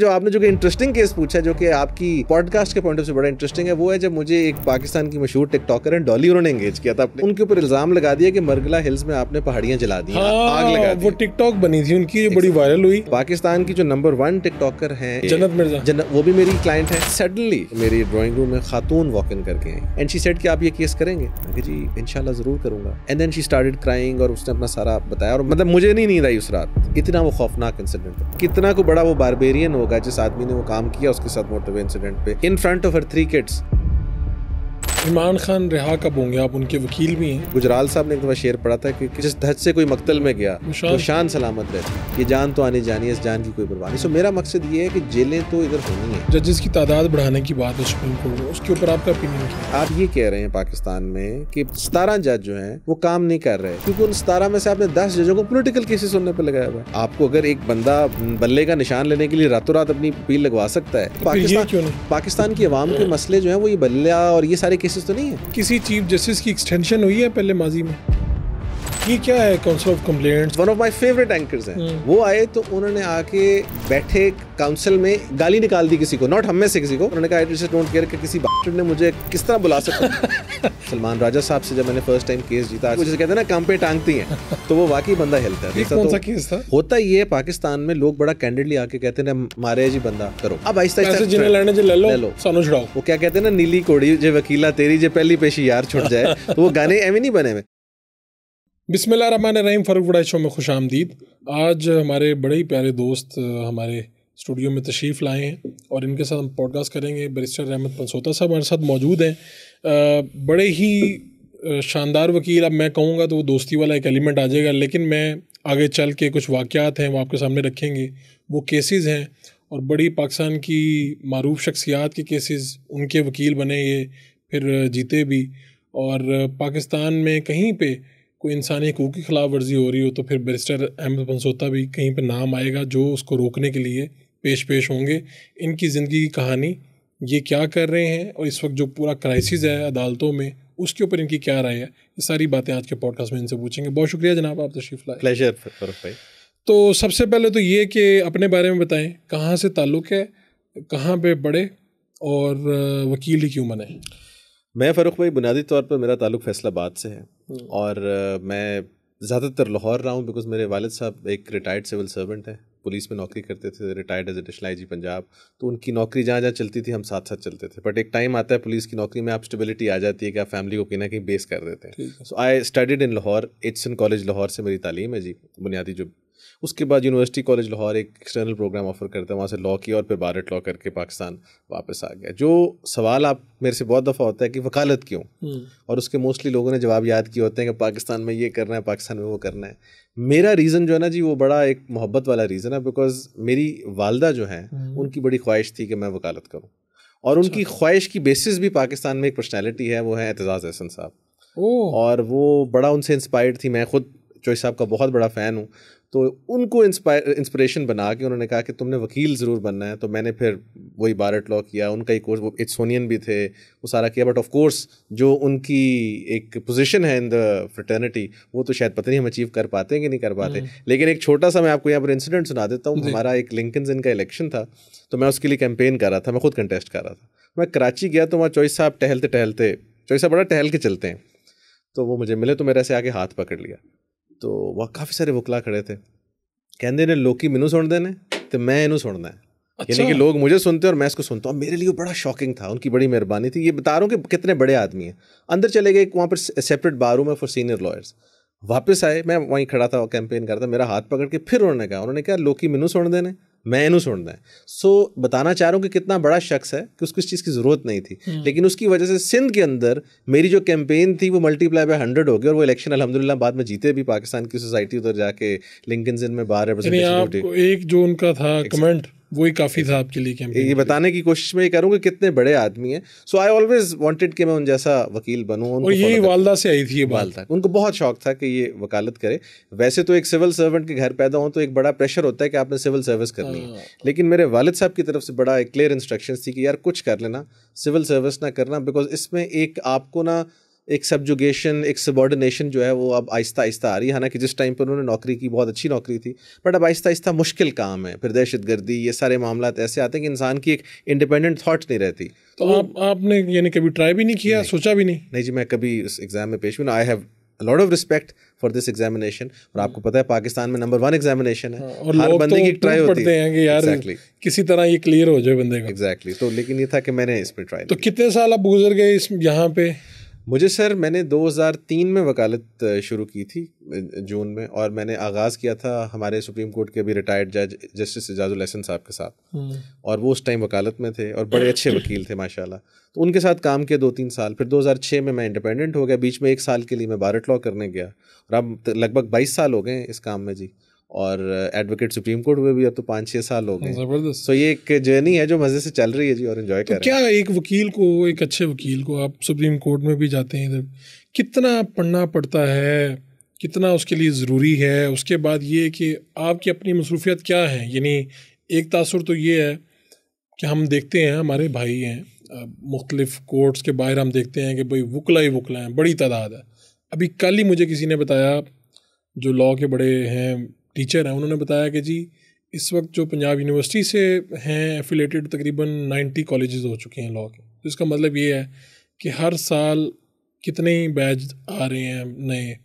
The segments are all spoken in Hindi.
जो आपने जो कि इंटरेस्टिंग केस पूछा जो कि आपकी पॉडकास्ट के पॉइंट ऑफ से बड़ा इंटरेस्टिंग है वो है जब मुझे एक पाकिस्तान की मशहूर टिकटॉकर है डॉली उन्होंने एंगेज किया था उनके ऊपर इल्जाम लगा दिया कि मरगला हिल्स में आपने पहाड़ियां जला दी हाँ, आग लगा दी वो टिकटॉक बनी थी उनकी जो बड़ी वायरल हुई पाकिस्तान की जो नंबर वन टिकटॉकर है जन्नत मिर्जा जन, वो भी मेरी क्लाइंट है सडनली मेरी ड्रॉइंग रूम में खातून वॉक इन करके एंड शी सेट कि आप ये केस करेंगे जी इनशाला जरूर करूंगा and then she started crying और उसने अपना सारा बताया और मतलब मुझे नहीं नींद आई उस रात इतना वो खौफनाक इंसिडेंट कितना को बड़ा वो बारबेरियन होगा जिस आदमी ने वो काम किया उसके साथ मोटरवे इंसिडेंट पे in front of her three kids Imran Khan रिहा कब होंगे आप उनके वकील भी हैं गुजराल साहब ने एक दफ़ा शेर पढ़ा था कि जिस धज से कोई मकतल में गया तो शान सलामत रहे ये जान तो आने जानी है इस जान की कोई बर्बादी सो मेरा मकसद ये है कि जेलें तो इधर होनी है जजेस की तादाद बढ़ाने की बात है सुप्रीम कोर्ट में उसके ऊपर आपका ओपिनियन क्या आप ये कह रहे हैं पाकिस्तान में कि सतारह जज जो है वो काम नहीं कर रहे क्योंकि उन सतारह में से आपने दस जजों को पोलिटिकल केसेस सुनने पर लगाया हुआ है आपको अगर एक बंदा बल्ले का निशान लेने के लिए रातों रात अपनी अपील लगवा सकता है तो पाकिस्तान पाकिस्तान की आवाम के मसले जो है वो ये बल्ला और ये सारे केसेस तो नहीं है किसी चीफ जस्टिस की एक्सटेंशन हुई है पहले माजी में ये क्या है council of complaints one of my favourite anchors हैं hmm. वो आए तो उन्होंने आके बैठे काउंसिल में गाली निकाल दी किसी को नॉट हम में से किसी को उन्होंने कहा आई डोंट केयर कि किसी बास्टर्ड ने मुझे किस तरह बुला सकता सलमान राजा साहब से जब मैंने फर्स्ट टाइम केस जीता मुझे कहते हैं ना काम पे टांगती हैं तो वो वाकई बंदा हिलता है कौन तो सा केस था होता ये है पाकिस्तान में लोग बड़ा कैंडिडली आके कहते हैं मारे जी बंदा करो अब आहिस्ता आहिस्ता जिन्हें लड़ने जे ले लो ले लो सानू छड़ाओ वो क्या कहते हैं ना नीली कोड़ी जो वकीला तेरी जो पहली पेशी यार छुट जाए तो वो गाने एवं नहीं बने हुए बिसमिल रहीम फ़ारूक बड़ा शो में खुश आमदीद आज हमारे बड़े ही प्यारे दोस्त हमारे स्टूडियो में तशरीफ़ लाए हैं और इनके साथ हम पॉडकास्ट करेंगे बरिस्टर रहमत पंसोता साहब हमारे साथ मौजूद हैं बड़े ही शानदार वकील अब मैं कहूँगा तो वो दोस्ती वाला एक एलिमेंट आ जाएगा लेकिन मैं आगे चल के कुछ वाक़ात हैं वो आपके सामने रखेंगे वो केसेस हैं और बड़ी पाकिस्तान की मरूफ शख्सियात के केसेस उनके वकील बने ये फिर जीते भी और पाकिस्तान में कहीं पर कोई इंसानी हकूक की खिलाफ वर्जी हो रही हो तो फिर बैरिस्टर अहमद पंसोता भी कहीं पर नाम आएगा जो उसको रोकने के लिए पेश पेश होंगे इनकी ज़िंदगी की कहानी ये क्या कर रहे हैं और इस वक्त जो पूरा क्राइसिस है अदालतों में उसके ऊपर इनकी क्या राय है ये सारी बातें आज के पॉडकास्ट में इनसे पूछेंगे बहुत शुक्रिया जनाब आप तशरीफ लाए प्लेजर भाई तो सबसे पहले तो ये कि अपने बारे में बताएं कहाँ से ताल्लुक़ है कहाँ पे पढ़े और वकील ही क्यों बने मैं फ़ारूक भाई बुनियादी तौर पर मेरा ताल्लुक फैसलाबाद से है हम्म। और मैं ज़्यादातर लाहौर रहा हूँ बिकॉज मेरे वालद साहब एक रिटायर्ड सिविल सर्वेंट हैं पुलिस में नौकरी करते थे retired as additional I G Punjab तो उनकी नौकरी जहाँ जहाँ चलती थी हम साथ साथ चलते थे बट एक टाइम आता है पुलिस की नौकरी में आप स्टेबिलिटी आ जाती है कि आप फैमिली को कहीं ना कहीं बेस कर देते हैं so I studied in Lahore Aitchison college Lahore से मेरी तालीम है जी बुनियादी जो उसके बाद यूनिवर्सिटी कॉलेज लाहौर एक एक्सटर्नल प्रोग्राम ऑफर करता है वहाँ से लॉ किया और फिर बारट लॉ करके पाकिस्तान वापस आ गया जो सवाल आप मेरे से बहुत दफ़ा होता है कि वकालत क्यों हम्म। और उसके मोस्टली लोगों ने जवाब याद किए होते हैं कि पाकिस्तान में ये करना है पाकिस्तान में वो करना है मेरा रीज़न जो है ना जी वो बड़ा एक मोहब्बत वाला रीज़न है बिकॉज मेरी वालदा जो है हम्म। उनकी बड़ी ख्वाहिश थी कि मैं वकालत करूँ और अच्छा। उनकी ख्वाहिश की बेसिस भी पाकिस्तान में एक पर्सनैलिटी है वो है एतजाज़ अहसन साहब और वो बड़ा उनसे इंस्पायर्ड थी मैं खुद चोइस साहब का बहुत बड़ा फ़ैन हूँ तो उनको इंस्पायर इंस्परेशन बना के उन्होंने कहा कि तुमने वकील ज़रूर बनना है तो मैंने फिर वही बारट लॉ किया उनका ही कोर्स वो इट्सोनियन भी थे वो सारा किया बट ऑफ कोर्स जो उनकी एक पोजीशन है इन द फ्रटर्निटी वो तो शायद पता नहीं हम अचीव कर पाते हैं कि नहीं कर पाते हम्म। लेकिन एक छोटा सा मैं आपको यहाँ पर इंसिडेंट सुना देता हूँ हमारा एक लिंकन इनका इलेक्शन था तो मैं उसके लिए कैंपेन कर रहा था मैं खुद कंटेस्ट कर रहा था मैं कराची गया तो वहाँ चॉइस साहब टहलते टहलते चॉइस साहब बड़ा टहल के चलते हैं तो वो मुझे मिले तो मेरे से आके हाथ पकड़ लिया तो वह काफ़ी सारे वकला खड़े थे कहते ने लोकी मैनू सुन देने तो मैं इनू सुनना है अच्छा। यानी कि लोग मुझे सुनते और मैं इसको सुनता हूँ मेरे लिए बड़ा शॉकिंग था उनकी बड़ी मेहरबानी थी ये बता रहा हूँ कि कितने बड़े आदमी हैं अंदर चले गए वहाँ पर सेपरेट बार रूम है फॉर सीनियर लॉयर्स वापस आए मैं वहीं खड़ा था कैंपेन करता मेरा हाथ पकड़ के फिर उन्होंने कहा उन्होंने कहा लोग मैनू सुन देने मैं इनू सुनना है सो so, बताना चाह रहा हूँ कि कितना बड़ा शख्स है कि उसको इस चीज़ की ज़रूरत नहीं थी हम्म। लेकिन उसकी वजह से सिंध के अंदर मेरी जो कैंपेन थी वो मल्टीप्लाई बाय हंड्रेड हो गई और वो इलेक्शन अलहमदिल्ला बाद में जीते भी पाकिस्तान की सोसाइटी उधर जाके लिंकन में बारह एक जो उनका था कमेंट वही काफ़ी था आपके लिए ये बताने की कोशिश मैं ये करूँगा कितने बड़े आदमी हैं सो आई ऑलवेज वांटेड कि मैं उन जैसा वकील बनूँ और यही वालदा से आई थी ये बात था उनको बहुत शौक था कि ये वकालत करे वैसे तो एक सिविल सर्वेंट के घर पैदा हो तो एक बड़ा प्रेशर होता है कि आपने सिविल सर्विस करनी है हाँ। लेकिन मेरे वालद साहब की तरफ से बड़ा एक क्लियर इंस्ट्रक्शन थी कि यार कुछ कर लेना सिविल सर्विस ना करना बिकॉज इसमें एक आपको ना एक सब्जुगेशन एक सबॉर्डिनेशन जो है वो अब आहिस्ता आहिस्ता आ रही है हालांकि जिस टाइम पर उन्होंने नौकरी की बहुत अच्छी नौकरी थी बट अब आहिस्ता आहिस्ता मुश्किल काम है फिर दहशत गर्दी ये सारे मामला ऐसे आते हैं कि इंसान की एक इंडिपेंडेंट थाट नहीं रहती तो आप आपने यानी कभी ट्राई भी नहीं किया नहीं, सोचा भी नहीं नहीं जी मैं कभी इस एग्ज़ाम में पेश हुई ना I have lot of respect for this examination और आपको पता है पाकिस्तान में नंबर वन एग्जामिनेशन है हाँ, और हर बंदे तो की ट्राई होती है कि यार exactly. किसी तरह ये क्लियर हो जाए बंदे का एग्जैक्टली exactly. तो लेकिन ये था कि मैंने इसमें ट्राई तो कितने साल आप गुजर गए इस यहाँ पे मुझे सर मैंने 2003 में वकालत शुरू की थी जून में और मैंने आगाज़ किया था हमारे सुप्रीम कोर्ट के भी रिटायर्ड जज जस्टिस एजाजुल हसन साहब के साथ हम्म। और वो उस टाइम वकालत में थे और बड़े अच्छे वकील थे माशाल्लाह तो उनके साथ काम किया दो तीन साल फिर 2006 में मैं इंडिपेंडेंट हो गया बीच में एक साल के लिए मैं बारट लॉ करने गया और अब लगभग बाईस साल हो गए इस काम में जी और एडवोकेट सुप्रीम कोर्ट में भी अब तो पाँच छः साल हो गए जबरदस्त सो ये एक जर्नी है जो मज़े से चल रही है जी और इन्जॉय तो कर क्या एक वकील को एक अच्छे वकील को आप सुप्रीम कोर्ट में भी जाते हैं इधर कितना पढ़ना पड़ता है कितना उसके लिए ज़रूरी है उसके बाद ये कि आपकी अपनी मसरूफियत क्या है यानी एक तासर तो ये है कि हम देखते हैं हमारे भाई हैं मुख्तलिफ कोर्ट्स के बाहर हम देखते हैं कि भाई वकला ही वकला हैं बड़ी तादाद है अभी कल ही मुझे किसी ने बताया जो लॉ के बड़े हैं टीचर हैं उन्होंने बताया कि जी इस वक्त जो पंजाब यूनिवर्सिटी से हैं एफिलेटेड तकरीबन 90 कॉलेजेस हो चुके हैं लॉ के तो इसका मतलब ये है कि हर साल कितने ही बैच आ रहे हैं नए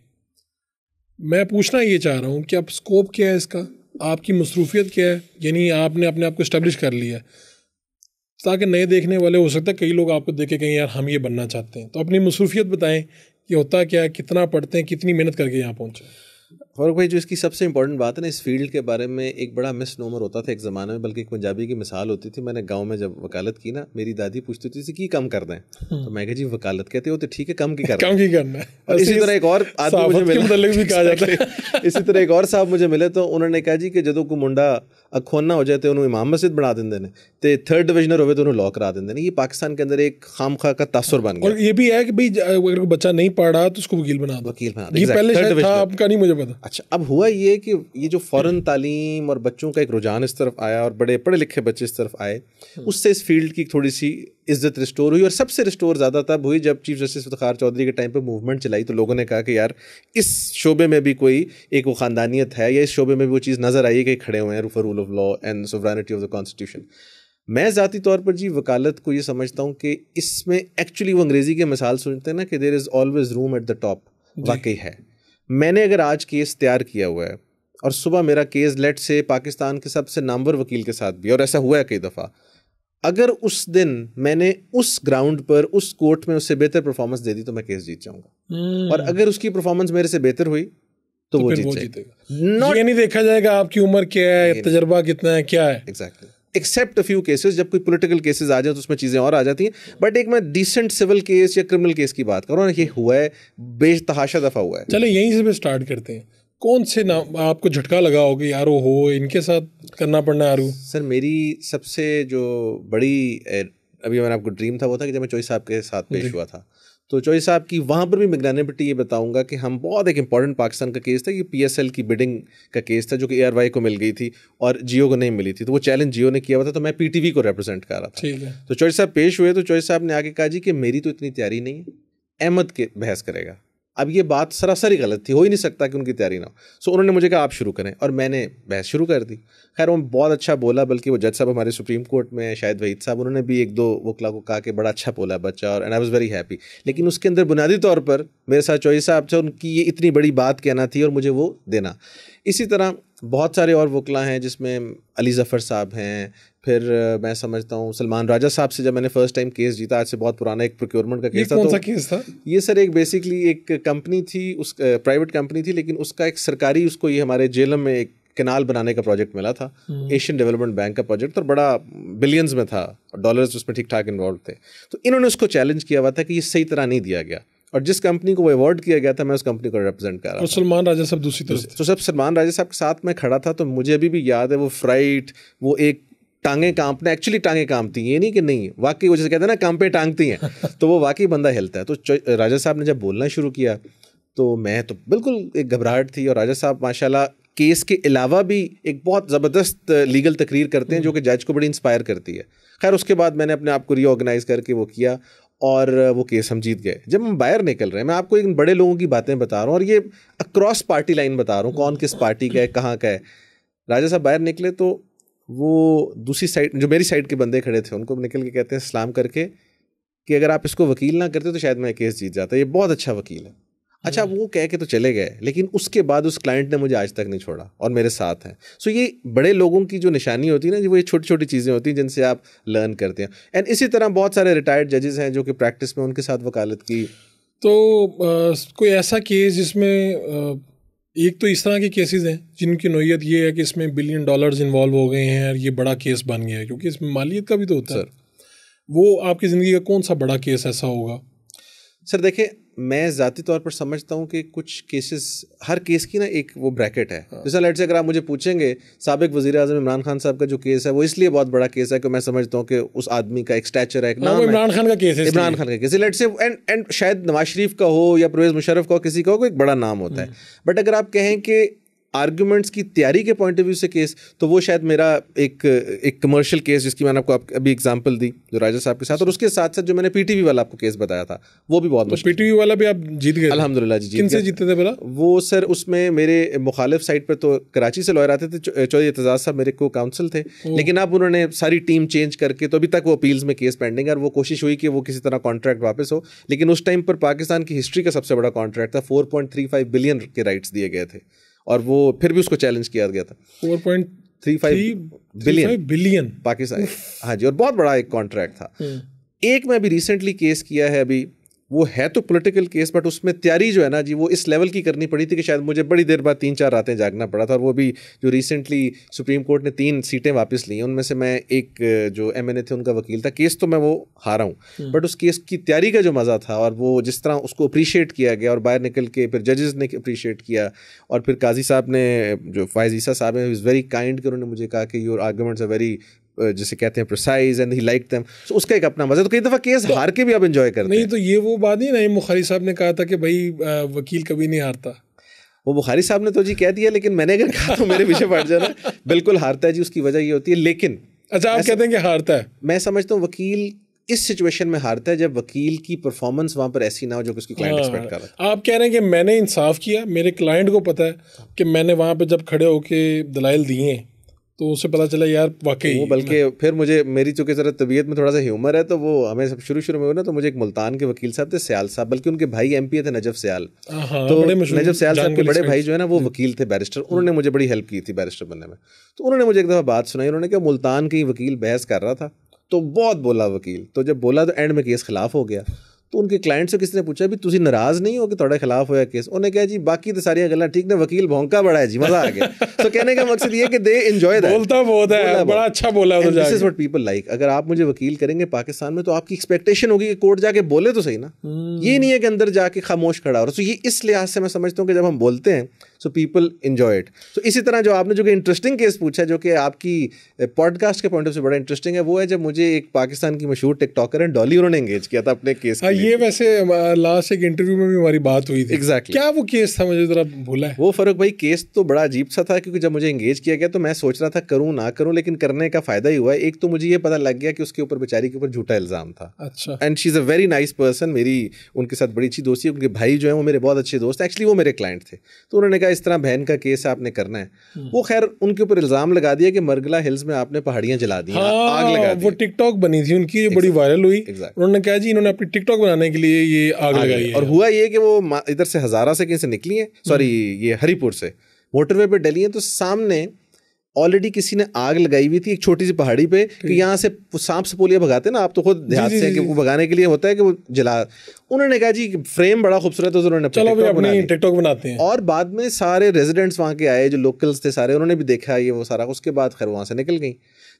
मैं पूछना ये चाह रहा हूँ कि आप स्कोप क्या है इसका आपकी मसरूफियत क्या है यानी आपने अपने आप को इस्टेब्लिश कर लिया है ताकि नए देखने वाले हो सकते हैं कई लोग आपको देखे कहीं यार हम ये बनना चाहते हैं तो अपनी मसरूफियत बताएं कि होता क्या है कितना पढ़ते हैं कितनी मेहनत करके यहाँ पहुँचे फौरक भाई जो इसकी सबसे इंपॉर्टेंट बात है ना इस फील्ड के बारे में एक बड़ा मिस नोमर होता था एक ज़माने में बल्कि एक पंजाबी की मिसाल होती थी मैंने गांव में जब वकालत की ना मेरी दादी पूछती थी कि कम कर दें हम्म। तो मैं कह जी वकालत कहते हो तो ठीक है कम की करना कम की करना और इसी तरह एक और आदमी मुझे मिले भी कहा जाता है इसी तरह एक और साहब मुझे मिले तो उन्होंने कहा जी कि जो कोई मुंडा ਅੱਖੋਂ हो जाए तो उन्होंने इमाम मस्जिद बना देंगे तो थर्ड ਤੇ हो तो उन्होंने लॉ करा ਲਾਅ ਕਰਾ पाकिस्तान के अंदर एक खाम खा का तासुर बन गया ये भी है कि भाई अगर कोई बच्चा नहीं पढ़ रहा तो उसको वकील बना दो वकील बना दो पहले शायद था आपका नहीं मुझे पता अच्छा अब हुआ ये कि ये जो फ़ौरन तालीम और बच्चों का एक रुझान इस तरफ आया और बड़े पढ़े लिखे बच्चे इस तरफ आए हम्म। उससे इस फील्ड की थोड़ी सी इज्जत रिस्टोर हुई और सबसे रिस्टोर ज़्यादा तब हुई जब चीफ जस्टिस वखार चौधरी के टाइम पे मूवमेंट चलाई तो लोगों ने कहा कि यार इस शोबे में भी कोई एक वो ख़ानदानियत है या इस शोबे में भी वो चीज़ नज़र आई है कि खड़े हुए हैं रूफरू rule of law and sovereignty of the constitution मैं ज़ाती तौर पर जी वकालत को ये समझता हूँ कि इसमें एक्चुअली वो अंग्रेज़ी के मिसाल सुनते हैं ना कि there is always room at the top वाकई है मैंने अगर आज केस तैयार किया हुआ है और सुबह मेरा केस लेट से पाकिस्तान के सबसे नामवर वकील के साथ भी और ऐसा हुआ है कई दफ़ा अगर उस दिन मैंने उस ग्राउंड पर उस कोर्ट में उससे बेहतर परफॉर्मेंस दे दी तो मैं केस जीत जाऊंगा और हम्म। अगर उसकी परफॉर्मेंस मेरे से बेहतर हुई तो, तो वो जीतेगा ये नहीं देखा जाएगा आपकी उम्र क्या है तजर्बा कितना है क्या है exactly except a few cases जब कोई पॉलिटिकल केसेस आ जाए तो उसमें चीज़ें और आ जाती हैं बट एक मैं डिसेंट सिविल केस या क्रिमिनल केस की बात करूँ ये हुआ है बेतहाशा दफ़ा हुआ है चले यहीं से भी स्टार्ट करते हैं कौन से नाम आपको झटका लगा होगा यार हो इनके साथ करना पड़ना आरू सर मेरी सबसे जो बड़ी अभी मैंने आपको ड्रीम था वो था कि जब मैं चोई साहब के साथ पेश हुआ था तो चोई साहब की वहाँ पर भी मिग्नानिबिटी ये बताऊँगा कि हम बहुत एक इंपॉर्टेंट पाकिस्तान का केस था ये पीएसएल की बिडिंग का केस था जो कि ए को मिल गई थी और जियो को नहीं मिली थी तो वो चैलेंज जियो ने किया हुआ था तो मैं पी को रिप्रेजेंट कर रहा था ठीक है तो चोई साहब पेश हुए तो चोई साहब ने आगे कहा जी कि मेरी तो इतनी तैयारी नहीं है अहमद के बहस करेगा अब ये बात सरासरी गलत थी हो ही नहीं सकता कि उनकी तैयारी ना हो सो उन्होंने मुझे कहा आप शुरू करें और मैंने बहस शुरू कर दी खैर वो बहुत अच्छा बोला बल्कि वो जज साहब हमारे सुप्रीम कोर्ट में शायद वहीद साहब उन्होंने भी एक दो वकला को कहा कि बड़ा अच्छा बोला बच्चा और and I was very happy लेकिन उसके अंदर बुनियादी तौर पर मेरे साथ चौही साहब थे उनकी ये इतनी बड़ी बात कहना थी और मुझे वो देना इसी तरह बहुत सारे और वकला हैं जिसमें अली ज़फ़र साहब हैं फिर मैं समझता हूँ सलमान राजा साहब से जब मैंने फर्स्ट टाइम केस जीता आज से बहुत पुराना एक प्रोक्योरमेंट का केस था कौन तो, सा केस था ये सर एक बेसिकली एक कंपनी थी उस प्राइवेट कंपनी थी लेकिन उसका एक सरकारी उसको ये हमारे जेलम में एक कनाल बनाने का प्रोजेक्ट मिला था एशियन डेवलपमेंट बैंक का प्रोजेक्ट और बड़ा बिलियंस में था डॉलर्स उसमें ठीक ठाक इन्वॉल्व थे तो इन्होंने उसको चैलेंज किया हुआ था कि ये सही तरह नहीं दिया गया और जिस कंपनी को वो अवार्ड किया गया था मैं उस कंपनी को रिप्रेजेंट कर रहा हूँ सलमान राजा साहब दूसरी तरफ तो सब सलमान राजा साहब के साथ मैं खड़ा था तो मुझे अभी भी याद है वो फ्राइट वो एक टांगे कांपने एक्चुअली टांगे कांपती हैं ये नहीं कि नहीं वाकई वो जैसे कहते हैं ना कांपे टांगती हैं तो वो वाकई बंदा हिलता है तो राजा साहब ने जब बोलना शुरू किया तो मैं तो बिल्कुल एक घबराहट थी और राजा साहब माशाल्लाह केस के अलावा भी एक बहुत ज़बरदस्त लीगल तकरीर करते हैं हम्म। जो कि जज को बड़ी इंस्पायर करती है खैर उसके बाद मैंने अपने आप को रीऑर्गेनाइज करके वो किया और वो केस हम जीत गए जब हम बाहर निकल रहे हैं मैं आपको इन बड़े लोगों की बातें बता रहा हूँ और ये अक्रॉस पार्टी लाइन बता रहा हूँ कौन किस पार्टी का है कहाँ का है राजा साहब बाहर निकले तो वो दूसरी साइड जो मेरी साइड के बंदे खड़े थे उनको निकल के कहते हैं सलाम करके कि अगर आप इसको वकील ना करते तो शायद मैं केस जीत जाता ये बहुत अच्छा वकील है अच्छा हम्म। वो कह के तो चले गए लेकिन उसके बाद उस क्लाइंट ने मुझे आज तक नहीं छोड़ा और मेरे साथ हैं सो so ये बड़े लोगों की जो निशानी होती है ना वो ये छोटी छोटी चीज़ें होती हैं जिनसे आप लर्न करते हैं एंड इसी तरह बहुत सारे रिटायर्ड जजेस हैं जो कि प्रैक्टिस में उनके साथ वकालत की तो आ, कोई ऐसा केस जिसमें एक तो इस तरह के केसेस हैं जिनकी नोयत ये है कि इसमें बिलियन डॉलर्स इन्वॉल्व हो गए हैं और ये बड़ा केस बन गया है क्योंकि इसमें मालियत का भी तो होता है वो आपकी ज़िंदगी का कौन सा बड़ा केस ऐसा होगा सर देखें मैं ज़ाती तौर पर समझता हूँ कि कुछ केसेस हर केस की ना एक वो ब्रैकेट है हाँ। जैसे हाँ। लेट से अगर आप मुझे पूछेंगे सबक वजी अजम इमरान खान साहब का जो केस है वो इसलिए बहुत बड़ा केस है कि मैं समझता हूँ कि उस आदमी का एक स्टैचर हाँ, है इमरान खान का केस है इमरान खान का केस लेट से एंड एंड शायद नवाज शरीफ का हो या परवेज़ मुशरफ का हो किसी का हो एक बड़ा नाम होता है बट हम्म। अगर आप कहें कि आर्ग्यूमेंट्स की तैयारी के पॉइंट ऑफ व्यू से केस तो वो शायद मेरा एक एक कमर्शियल केस जिसकी मैंने आपको अभी एग्जांपल दी जो राजा साहब के साथ और उसके साथ साथ जो मैंने पीटीवी वाला आपको केस बताया था वो भी बहुत तो पीटीवी वाला भी आप जीत गए अलहमदिल्ला जी जीत जीते थे बोला वो सर उसमें मेरे मुखालिफ साइड पर तो कराची से लॉयर आते थे चौधरी एतजाज साहब मेरे को काउंसिल थे लेकिन अब उन्होंने सारी टीम चेंज करके तो अभी तक वो अपील्स में केस पेंडिंग है और वो कोशिश हुई कि वो किसी तरह कॉन्ट्रैक्ट वापस हो लेकिन उस टाइम पर पाकिस्तान की हिस्ट्री का सबसे बड़ा कॉन्ट्रैक्ट था फोर बिलियन के राइट्स दिए गए थे और वो फिर भी उसको चैलेंज किया गया था four point three five billion billion Pakistan हाँ जी और बहुत बड़ा एक कॉन्ट्रैक्ट था हम्म। एक मैं अभी रिसेंटली केस किया है अभी वो है तो पॉलिटिकल केस बट उसमें तैयारी जो है ना जी वो इस लेवल की करनी पड़ी थी कि शायद मुझे बड़ी देर बाद तीन चार रातें जागना पड़ा था और वो भी जो रिसेंटली सुप्रीम कोर्ट ने तीन सीटें वापस ली उनमें से मैं एक जो एम थे उनका वकील था केस तो मैं वो हारा हूँ बट हम्म। उस केस की तैयारी का जो मज़ा था और वो जिस तरह उसको अप्रिशिएट किया गया और बाहर निकल के फिर जजेस ने अप्रिशिएट किया और फिर काजी साहब ने जो फायजीसा साहब हैं इज़ वेरी काइंड कि उन्होंने मुझे कहा कि योर आर्गूमेंट्स आर वेरी जिसे कहते हैं प्रोसाइज and he like them so उसका एक अपना मजा तो कई दफ़ा केस तो, हार के भी आप इन्जॉय करते नहीं तो ये वो बात नहीं ना मुखारी साहब ने कहा था कि भाई वकील कभी नहीं हारता वो बुखारी साहब ने तो जी कह दिया लेकिन मैंने अगर कहा तो मेरे पीछे पड़ जाना बिल्कुल हारता है जी उसकी वजह ये होती है लेकिन अच्छा आप कहते हैं कि हारता है मैं समझता हूँ वकील इस सिचुएशन में हारता है जब वकील की परफॉर्मेंस वहाँ पर ऐसी ना हो जो कि उसकी क्लाइंट हाँ, एक्सपेक्ट कर रहा है आप कह रहे हैं कि मैंने इंसाफ किया मेरे क्लाइंट को पता है कि मैंने वहाँ पर जब खड़े होकर दलाइल दिए हैं तो उससे पता चला यार वाकई वो बल्कि फिर मुझे मेरी चूंकि ज़रा तबीयत में थोड़ा सा ह्यूमर है तो वो हमें सब शुरू शुरू में हुआ ना तो मुझे एक मुल्तान के वकील साहब थे सयाल साहब बल्कि उनके भाई एम थे नजब सयाल हाँ, तो नजब सयाल साहब के बड़े भाई जो है ना वो वकील थे बैरिस्टर हाँ। उन्होंने मुझे बड़ी हेल्प की थी बैरिस्टर बनने में तो उन्होंने मुझे एक दफ़ा बात सुनाई उन्होंने कहा मुल्तान की वकील बहस कर रहा था तो बहुत बोला वकील तो जब बोला तो एंड में केस खिलाफ हो गया तो उनके क्लाइंट से किसी ने पूछा भी तुम नाराज नहीं हो कि थोड़े खिलाफ ਹੋਇਆ केस ਉਹਨੇ कहा जी बाकी तो ਸਾਰੀਆਂ ਗੱਲਾਂ ठीक ਨੇ वकील भोंका बड़ा है जी मजा आ गया तो कहने का मकसद ये कि दे ਦੇ दैट बोलता बहुत है बड़ा अच्छा बोला है this is what people like अगर आप मुझे वकील करेंगे पाकिस्तान में तो आपकी एक्सपेक्टेशन होगी कि कोर्ट जाके बोले तो सही ना हम्म। ये नहीं है कि अंदर जाके खामोश खड़ा हो रहा सो ये इस लिहाज से मैं समझता हूँ कि जब हम बोलते हैं so people enjoy it so इसी तरह जो आपने जो कि इंटरेस्टिंग केस पूछा जो कि आपकी पॉडकास्ट के पॉइंट ऑफ से बड़ा इंटरेस्टिंग है वो है जब मुझे एक पाकिस्तान की मशहूर टिकटॉकर है डॉली उन्होंने एंगेज किया था अपने केस हाँ ये वैसे लास्ट एक इंटरव्यू में भी हमारी बात हुई थी एग्जैक्टली क्या वो केस था मुझे जरा भूला है वो फर्क भाई केस तो बड़ा अजीब सा था क्योंकि जब मुझे इंगेज किया गया तो मैं सोच रहा था करूँ ना करूँ लेकिन करने का फ़ायदा ही हुआ एक तो मुझे ये पता लग गया कि उसके ऊपर बेचारी के ऊपर झूठा इल्ज़ाम था अच्छा and she is a very nice person मेरी उनके साथ बड़ी अच्छी दोस्ती उनके भाई जो है वो मेरे बहुत अच्छे दोस्त एक्चुअली वो मेरे क्लाइंट थे तो उन्होंने कहा क्या इस तरह बहन का केस आपने करना है हम्म। वो खैर उनके ऊपर इल्जाम लगा दिया कि मरगला हिल्स में आपने पहाड़ियां जला दी हाँ, आग लगा दी वो टिकटॉक बनी थी उनकी जो बड़ी वायरल हुई उन्होंने कहा जी इन्होंने अपनी टिकटॉक बनाने के लिए ये आग, लगाई और हुआ ये कि वो इधर से हजारा से कहीं से निकली है सॉरी हम्म। ये हरिपुर से मोटरवे पे डली है तो सामने ऑलरेडी किसी ने आग लगाई हुई थी एक छोटी सी पहाड़ी पे कि यहाँ से सांप से पोलिया भगाते ना आप तो खुद ध्यान से कि वो भगाने के लिए होता है कि वो जला उन्होंने कहा जी फ्रेम बड़ा खूबसूरत है तो उन्होंने चलो टिकटॉक टिकटॉक बनाते हैं और बाद में सारे रेजिडेंट्स वहाँ के आए जो लोकल्स थे सारे उन्होंने भी देखा ये वो सारा उसके बाद खैर वहाँ से निकल गई